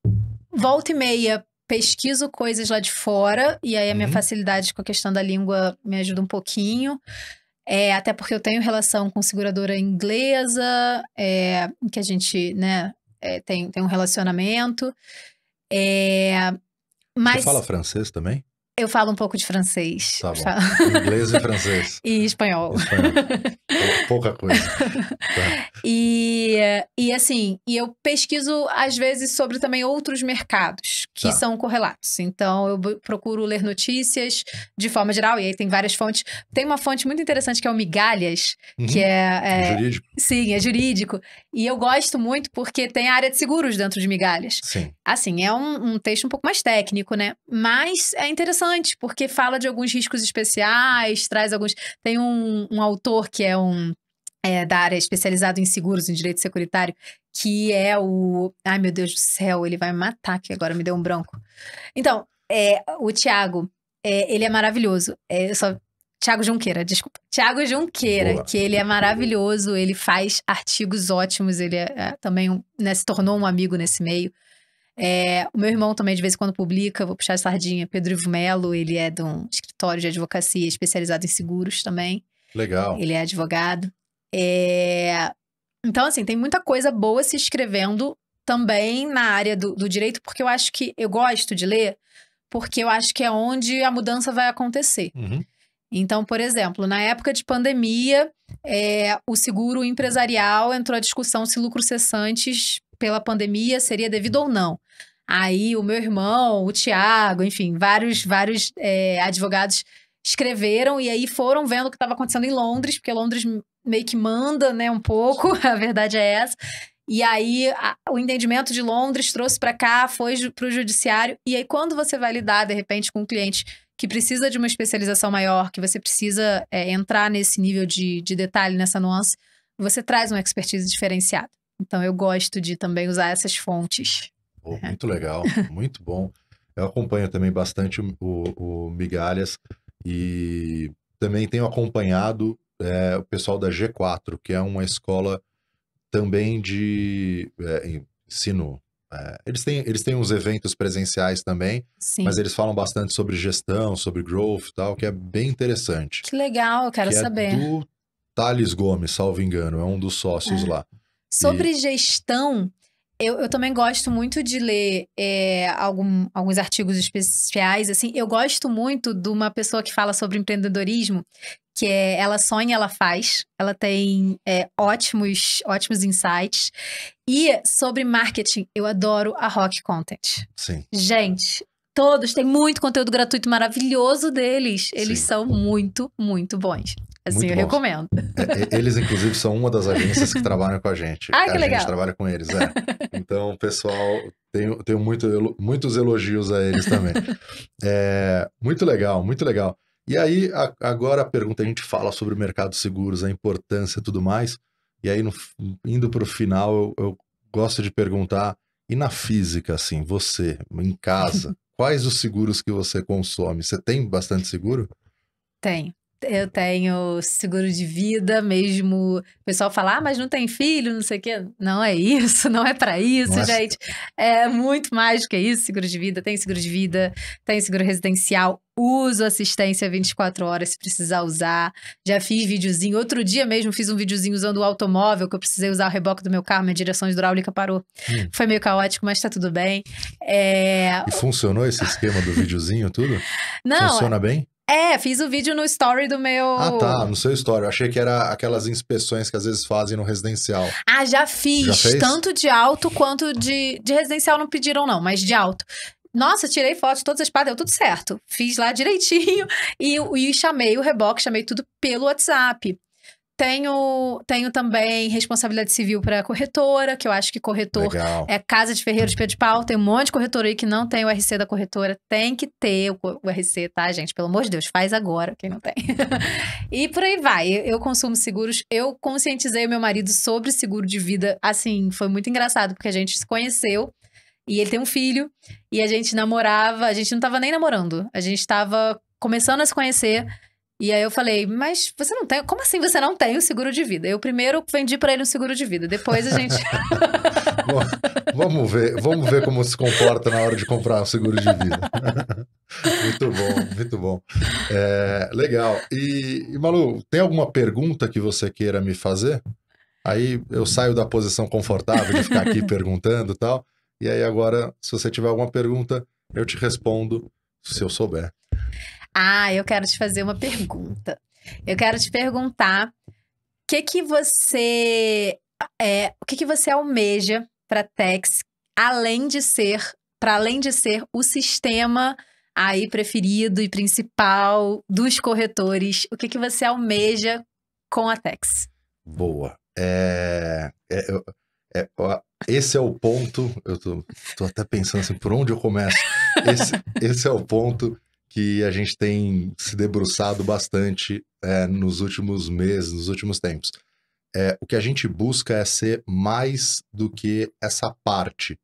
volta e meia pesquiso coisas lá de fora, e aí a minha uhum. facilidade com a questão da língua me ajuda um pouquinho. É, até porque eu tenho relação com seguradora inglesa, é, que a gente né, é, tem, tem um relacionamento. É, mas... Você fala francês também? Eu falo um pouco de francês. Tá bom. Tá? Inglês e francês. e espanhol. espanhol. Pouca coisa. Tá. E, e assim, e eu pesquiso às vezes sobre também outros mercados que tá. são correlatos. Então eu procuro ler notícias de forma geral, e aí tem várias fontes. Tem uma fonte muito interessante que é o Migalhas, uhum. que é, é, é. Jurídico. Sim, é jurídico. E eu gosto muito porque tem a área de seguros dentro de Migalhas. Sim. Assim, é um, um texto um pouco mais técnico, né? Mas é interessante interessante, porque fala de alguns riscos especiais, traz alguns. Tem um, um autor que é um. É, da área especializado em seguros, em direito securitário, que é o. Ai, meu Deus do céu, ele vai me matar, que agora me deu um branco. Então, é, o Tiago, é, ele é maravilhoso. É, só Tiago Junqueira, desculpa. Tiago Junqueira, Boa. que ele é maravilhoso, ele faz artigos ótimos, ele é, é, também um, né, se tornou um amigo nesse meio. É, o meu irmão também, de vez em quando, publica, vou puxar a sardinha, Pedro Ivo Melo, ele é de um escritório de advocacia especializado em seguros também. Legal. Ele é advogado. É... Então, assim, tem muita coisa boa se escrevendo também na área do, do direito, porque eu acho que eu gosto de ler, porque eu acho que é onde a mudança vai acontecer. Uhum. Então, por exemplo, na época de pandemia, é, o seguro empresarial entrou a discussão se lucros cessantes pela pandemia seria devido ou não. Aí o meu irmão, o Tiago, enfim, vários, vários é, advogados escreveram e aí foram vendo o que estava acontecendo em Londres, porque Londres meio que manda, né, um pouco, a verdade é essa. E aí a, o entendimento de Londres trouxe para cá, foi para o judiciário. E aí quando você vai lidar de repente com um cliente que precisa de uma especialização maior, que você precisa é, entrar nesse nível de, de detalhe, nessa nuance, você traz uma expertise diferenciada. Então eu gosto de também usar essas fontes. Oh, muito legal, muito bom. Eu acompanho também bastante o, o, Migalhas e também tenho acompanhado é, o pessoal da G4, que é uma escola também de é, ensino. É, eles, têm, eles têm uns eventos presenciais também, Sim. mas eles falam bastante sobre gestão, sobre growth e tal, que é bem interessante. Que legal, eu quero que é saber. É do Thales Gomes, salvo engano, é um dos sócios é. lá. Sobre e... gestão, eu, eu também gosto muito de ler é, algum, alguns artigos especiais, assim. Eu gosto muito de uma pessoa que fala sobre empreendedorismo, que é Ela Sonha, Ela Faz. Ela tem é, ótimos, ótimos insights. E sobre marketing, eu adoro a Rock Content. Sim. Gente, Todos têm muito conteúdo gratuito maravilhoso deles. Eles Sim. são muito, muito bons. Assim, muito eu bons. recomendo. É, é eles, inclusive, são uma das agências que trabalham com a gente. Ah, que a legal. gente trabalha com eles, é. Então, pessoal, tenho, tenho muito, muitos elogios a eles também. É, muito legal, muito legal. E aí, a, agora a pergunta, a gente fala sobre o mercado de seguros, a importância e tudo mais. E aí, no, indo para o final, eu, eu gosto de perguntar, e na física, assim, você, em casa... Quais os seguros que você consome? Você tem bastante seguro? Tenho eu tenho seguro de vida, mesmo. O pessoal fala, ah, mas não tem filho, não sei o quê. Não é isso, não é para isso, Nossa. gente. É muito mais do que isso: seguro de vida. Tem seguro de vida, tem seguro residencial. Uso assistência 24 horas se precisar usar. Já fiz videozinho. Outro dia mesmo fiz um videozinho usando o automóvel, que eu precisei usar o reboque do meu carro, minha direção hidráulica parou. Hum. Foi meio caótico, mas tá tudo bem. É... E funcionou esse esquema do videozinho, tudo? Não. Funciona bem? É, fiz o vídeo no story do meu. Ah, tá, no seu story. Eu achei que era aquelas inspeções que às vezes fazem no residencial. Ah, já fiz. Já fez? Tanto de alto quanto de. De residencial não pediram, não, mas de alto. Nossa, tirei foto de todas as partes, deu tudo certo. Fiz lá direitinho e, e chamei o reboque, chamei tudo pelo WhatsApp. Tenho, tenho também responsabilidade civil para corretora, que eu acho que corretor Legal. é casa de ferreiros pé de pau. Tem um monte de corretora aí que não tem o RC da corretora. Tem que ter o, o RC, tá, gente? Pelo amor de Deus, faz agora, quem não tem. e por aí vai. Eu, eu consumo seguros. Eu conscientizei o meu marido sobre seguro de vida. Assim, foi muito engraçado, porque a gente se conheceu. E ele tem um filho, e a gente namorava, a gente não tava nem namorando, a gente tava começando a se conhecer. E aí eu falei, mas você não tem. Como assim você não tem o seguro de vida? Eu primeiro vendi para ele o seguro de vida, depois a gente. Bom, vamos ver, vamos ver como se comporta na hora de comprar o seguro de vida. muito bom, muito bom. É, legal. E, e Malu, tem alguma pergunta que você queira me fazer? Aí eu saio da posição confortável de ficar aqui perguntando e tal. E aí agora, se você tiver alguma pergunta, eu te respondo se eu souber. Ah, eu quero te fazer uma pergunta. Eu quero te perguntar o que que você é, o que que você almeja para Tex, além de ser, para além de ser o sistema aí preferido e principal dos corretores, o que que você almeja com a Tex? Boa. É, é, é, esse é o ponto. Eu tô, tô até pensando assim, por onde eu começo? Esse, esse é o ponto que a gente tem se debruçado bastante é, nos últimos meses, nos últimos tempos. É, o que a gente busca é ser mais do que essa parte,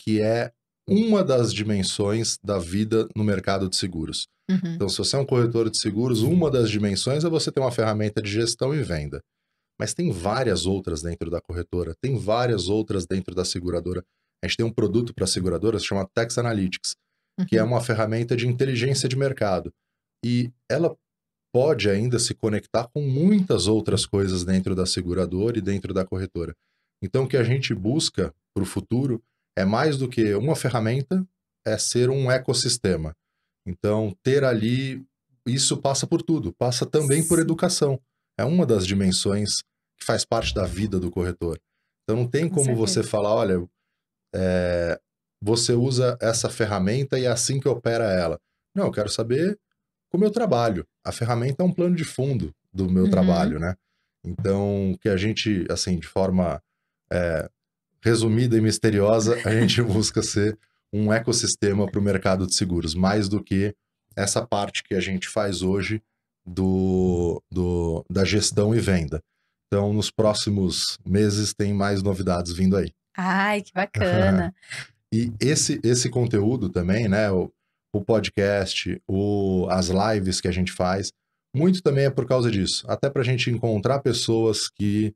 que é uma das dimensões da vida no mercado de seguros. Uhum. Então, se você é um corretor de seguros, uma das dimensões é você ter uma ferramenta de gestão e venda. Mas tem várias outras dentro da corretora, tem várias outras dentro da seguradora. A gente tem um produto para seguradoras chamado Tax Analytics, que é uhum. uma ferramenta de inteligência de mercado. E ela pode ainda se conectar com muitas outras coisas dentro da seguradora e dentro da corretora. Então, o que a gente busca para o futuro é mais do que uma ferramenta, é ser um ecossistema. Então, ter ali, isso passa por tudo, passa também por educação. É uma das dimensões que faz parte da vida do corretor. Então, não tem como você falar, olha, é, você usa essa ferramenta e é assim que opera ela. Não, eu quero saber como eu trabalho. A ferramenta é um plano de fundo do meu uhum. trabalho, né? Então, que a gente, assim, de forma é, resumida e misteriosa, a gente busca ser um ecossistema para o mercado de seguros, mais do que essa parte que a gente faz hoje do, do, da gestão e venda. Então, nos próximos meses tem mais novidades vindo aí. Ai, que bacana. E uhum. esse, esse conteúdo também, né? O, o podcast, o, as lives que a gente faz, muito também é por causa disso. Até para a gente encontrar pessoas que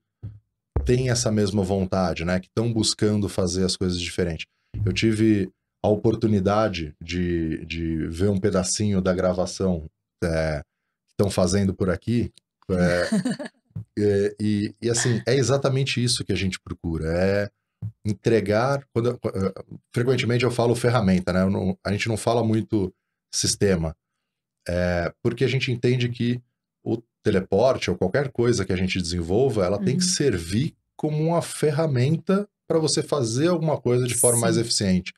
têm essa mesma vontade, né? Que estão buscando fazer as coisas diferentes. Eu tive a oportunidade de, de ver um pedacinho da gravação é, que estão fazendo por aqui. É, é, e, e, assim, é exatamente isso que a gente procura. É entregar. Quando, eh, frequentemente eu falo ferramenta, né? Não, a gente não fala muito sistema, é, porque a gente entende que o teleporte ou qualquer coisa que a gente desenvolva, ela uhum. tem que uhum. servir como uma ferramenta para você fazer alguma coisa de forma Sim. mais eficiente.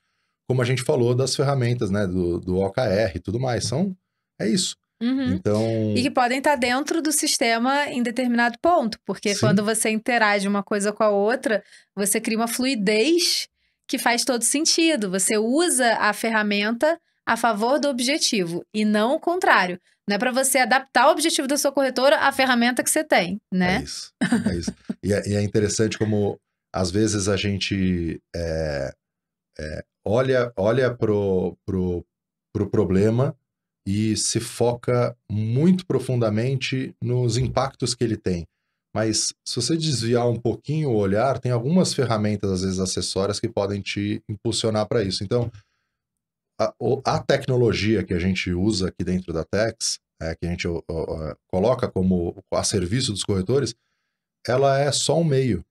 Como a gente falou das ferramentas, né? Do, do OKR e tudo mais. São, é isso. Uhum. Então... E que podem estar dentro do sistema em determinado ponto, porque Sim. quando você interage uma coisa com a outra, você cria uma fluidez que faz todo sentido. Você usa a ferramenta a favor do objetivo e não o contrário. Não é para você adaptar o objetivo da sua corretora à ferramenta que você tem, né? É isso. É isso. e, é, e, é, interessante como às vezes a gente é, olha olha o pro, pro problema e se foca muito profundamente nos impactos que ele tem. Mas se você desviar um pouquinho o olhar, tem algumas ferramentas, às vezes acessórias, que podem te impulsionar para isso. Então, a, a, tecnologia que a gente usa aqui dentro da Tex, é, que a gente coloca como a serviço dos corretores, ela é só um meio.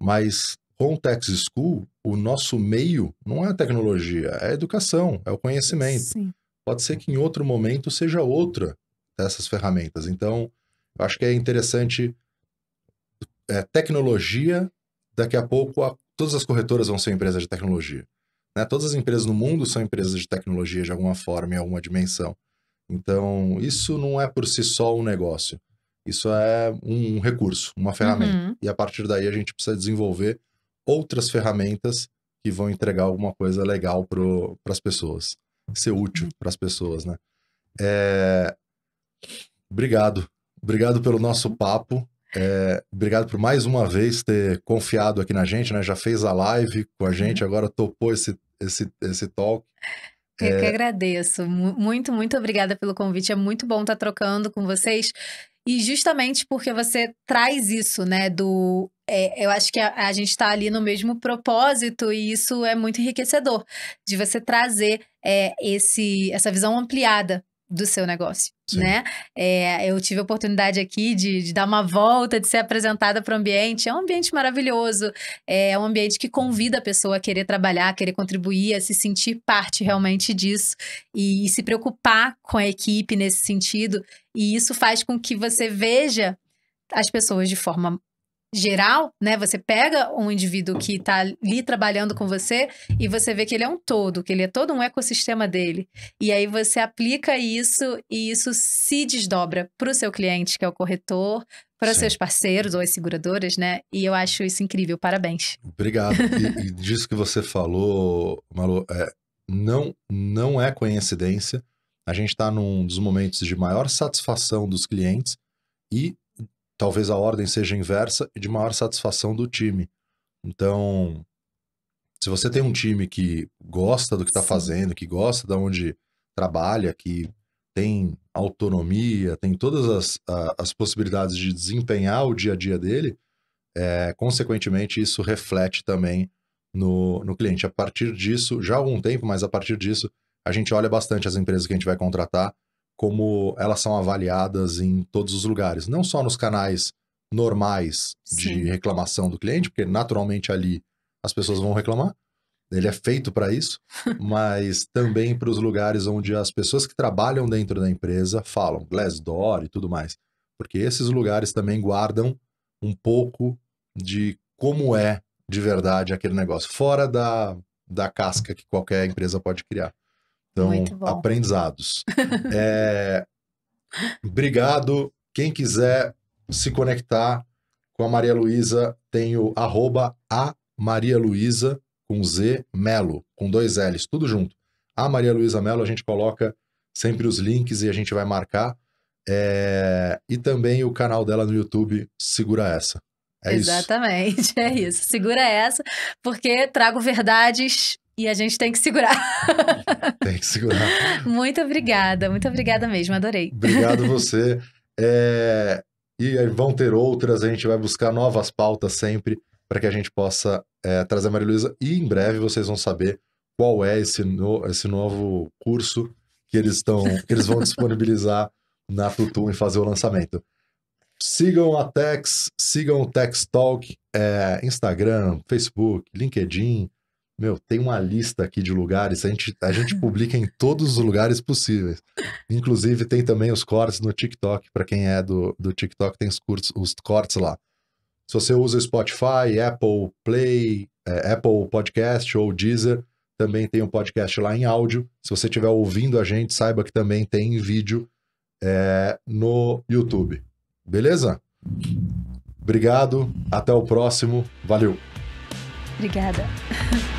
Mas com o Tex School, o nosso meio não é a tecnologia, é a educação, é o conhecimento. Sim pode ser que em outro momento seja outra dessas ferramentas. Então, eu acho que é interessante é, tecnologia, daqui a pouco a, todas as corretoras vão ser empresas de tecnologia. Né? Todas as empresas no mundo são empresas de tecnologia de alguma forma, em alguma dimensão. Então, isso não é por si só um negócio. Isso é um recurso, uma ferramenta. Uhum. E a partir daí a gente precisa desenvolver outras ferramentas que vão entregar alguma coisa legal para as pessoas ser útil uhum. para as pessoas, né? É... Obrigado. Obrigado pelo nosso uhum. papo. É... Obrigado por mais uma vez ter confiado aqui na gente, né? Já fez a live com a uhum. gente, agora topou esse, esse, esse talk. Eu que é. agradeço. Muito, muito obrigada pelo convite. É muito bom estar tá trocando com vocês. E justamente porque você traz isso, né, do é, eu acho que a, a gente está ali no mesmo propósito e isso é muito enriquecedor de você trazer é, esse, essa visão ampliada do seu negócio, Sim. né? É, eu tive a oportunidade aqui de, de dar uma volta, de ser apresentada para o ambiente. É um ambiente maravilhoso, é um ambiente que convida a pessoa a querer trabalhar, a querer contribuir, a se sentir parte realmente disso e, e se preocupar com a equipe nesse sentido. E isso faz com que você veja as pessoas de forma geral, né? Você pega um indivíduo que está ali trabalhando com você e você vê que ele é um todo, que ele é todo um ecossistema dele. E aí você aplica isso e isso se desdobra para o seu cliente, que é o corretor, para seus parceiros ou as seguradoras, né? E eu acho isso incrível. Parabéns. Obrigado. e, e disso que você falou, Malu, é, não, não é coincidência. A gente está num dos momentos de maior satisfação dos clientes e talvez a ordem seja inversa e de maior satisfação do time. Então, se você tem um time que gosta do que está fazendo, que gosta de onde trabalha, que tem autonomia, tem todas as, as possibilidades de desempenhar o dia a dia dele, é, consequentemente isso reflete também no, no cliente. A partir disso, já há algum tempo, mas a partir disso, a gente olha bastante as empresas que a gente vai contratar como elas são avaliadas em todos os lugares, não só nos canais normais de Sim. reclamação do cliente, porque naturalmente ali as pessoas vão reclamar, ele é feito para isso, mas também para os lugares onde as pessoas que trabalham dentro da empresa falam, Glassdoor e tudo mais, porque esses lugares também guardam um pouco de como é de verdade aquele negócio, fora da, da casca que qualquer empresa pode criar. Então, aprendizados. é, obrigado. Quem quiser se conectar com a Maria Luísa, tem o arroba a Maria Luísa com Z Melo, com dois L's, tudo junto. A Maria Luísa Melo, a gente coloca sempre os links e a gente vai marcar. É... E também o canal dela no YouTube, Segura Essa. É Exatamente, isso. é isso. Segura essa, porque trago verdades e a gente tem que segurar. tem que segurar. Muito obrigada, muito obrigada mesmo, adorei. Obrigado você. É... E vão ter outras, a gente vai buscar novas pautas sempre para que a gente possa é, trazer a Maria Luísa. E em breve vocês vão saber qual é esse, no... esse novo curso que eles, estão que eles vão disponibilizar na Tutum e fazer o lançamento. Sigam a Tex, sigam o Tex Talk, é, Instagram, Facebook, LinkedIn, meu, tem uma lista aqui de lugares, a gente, a gente publica em todos os lugares possíveis. Inclusive, tem também os cortes no TikTok, para quem é do, do TikTok, tem os, curtos, os cortes lá. Se você usa Spotify, Apple Play, é, Apple Podcast ou Deezer, também tem um podcast lá em áudio. Se você estiver ouvindo a gente, saiba que também tem vídeo é, no YouTube. Beleza? Obrigado, até o próximo. Valeu. Obrigada.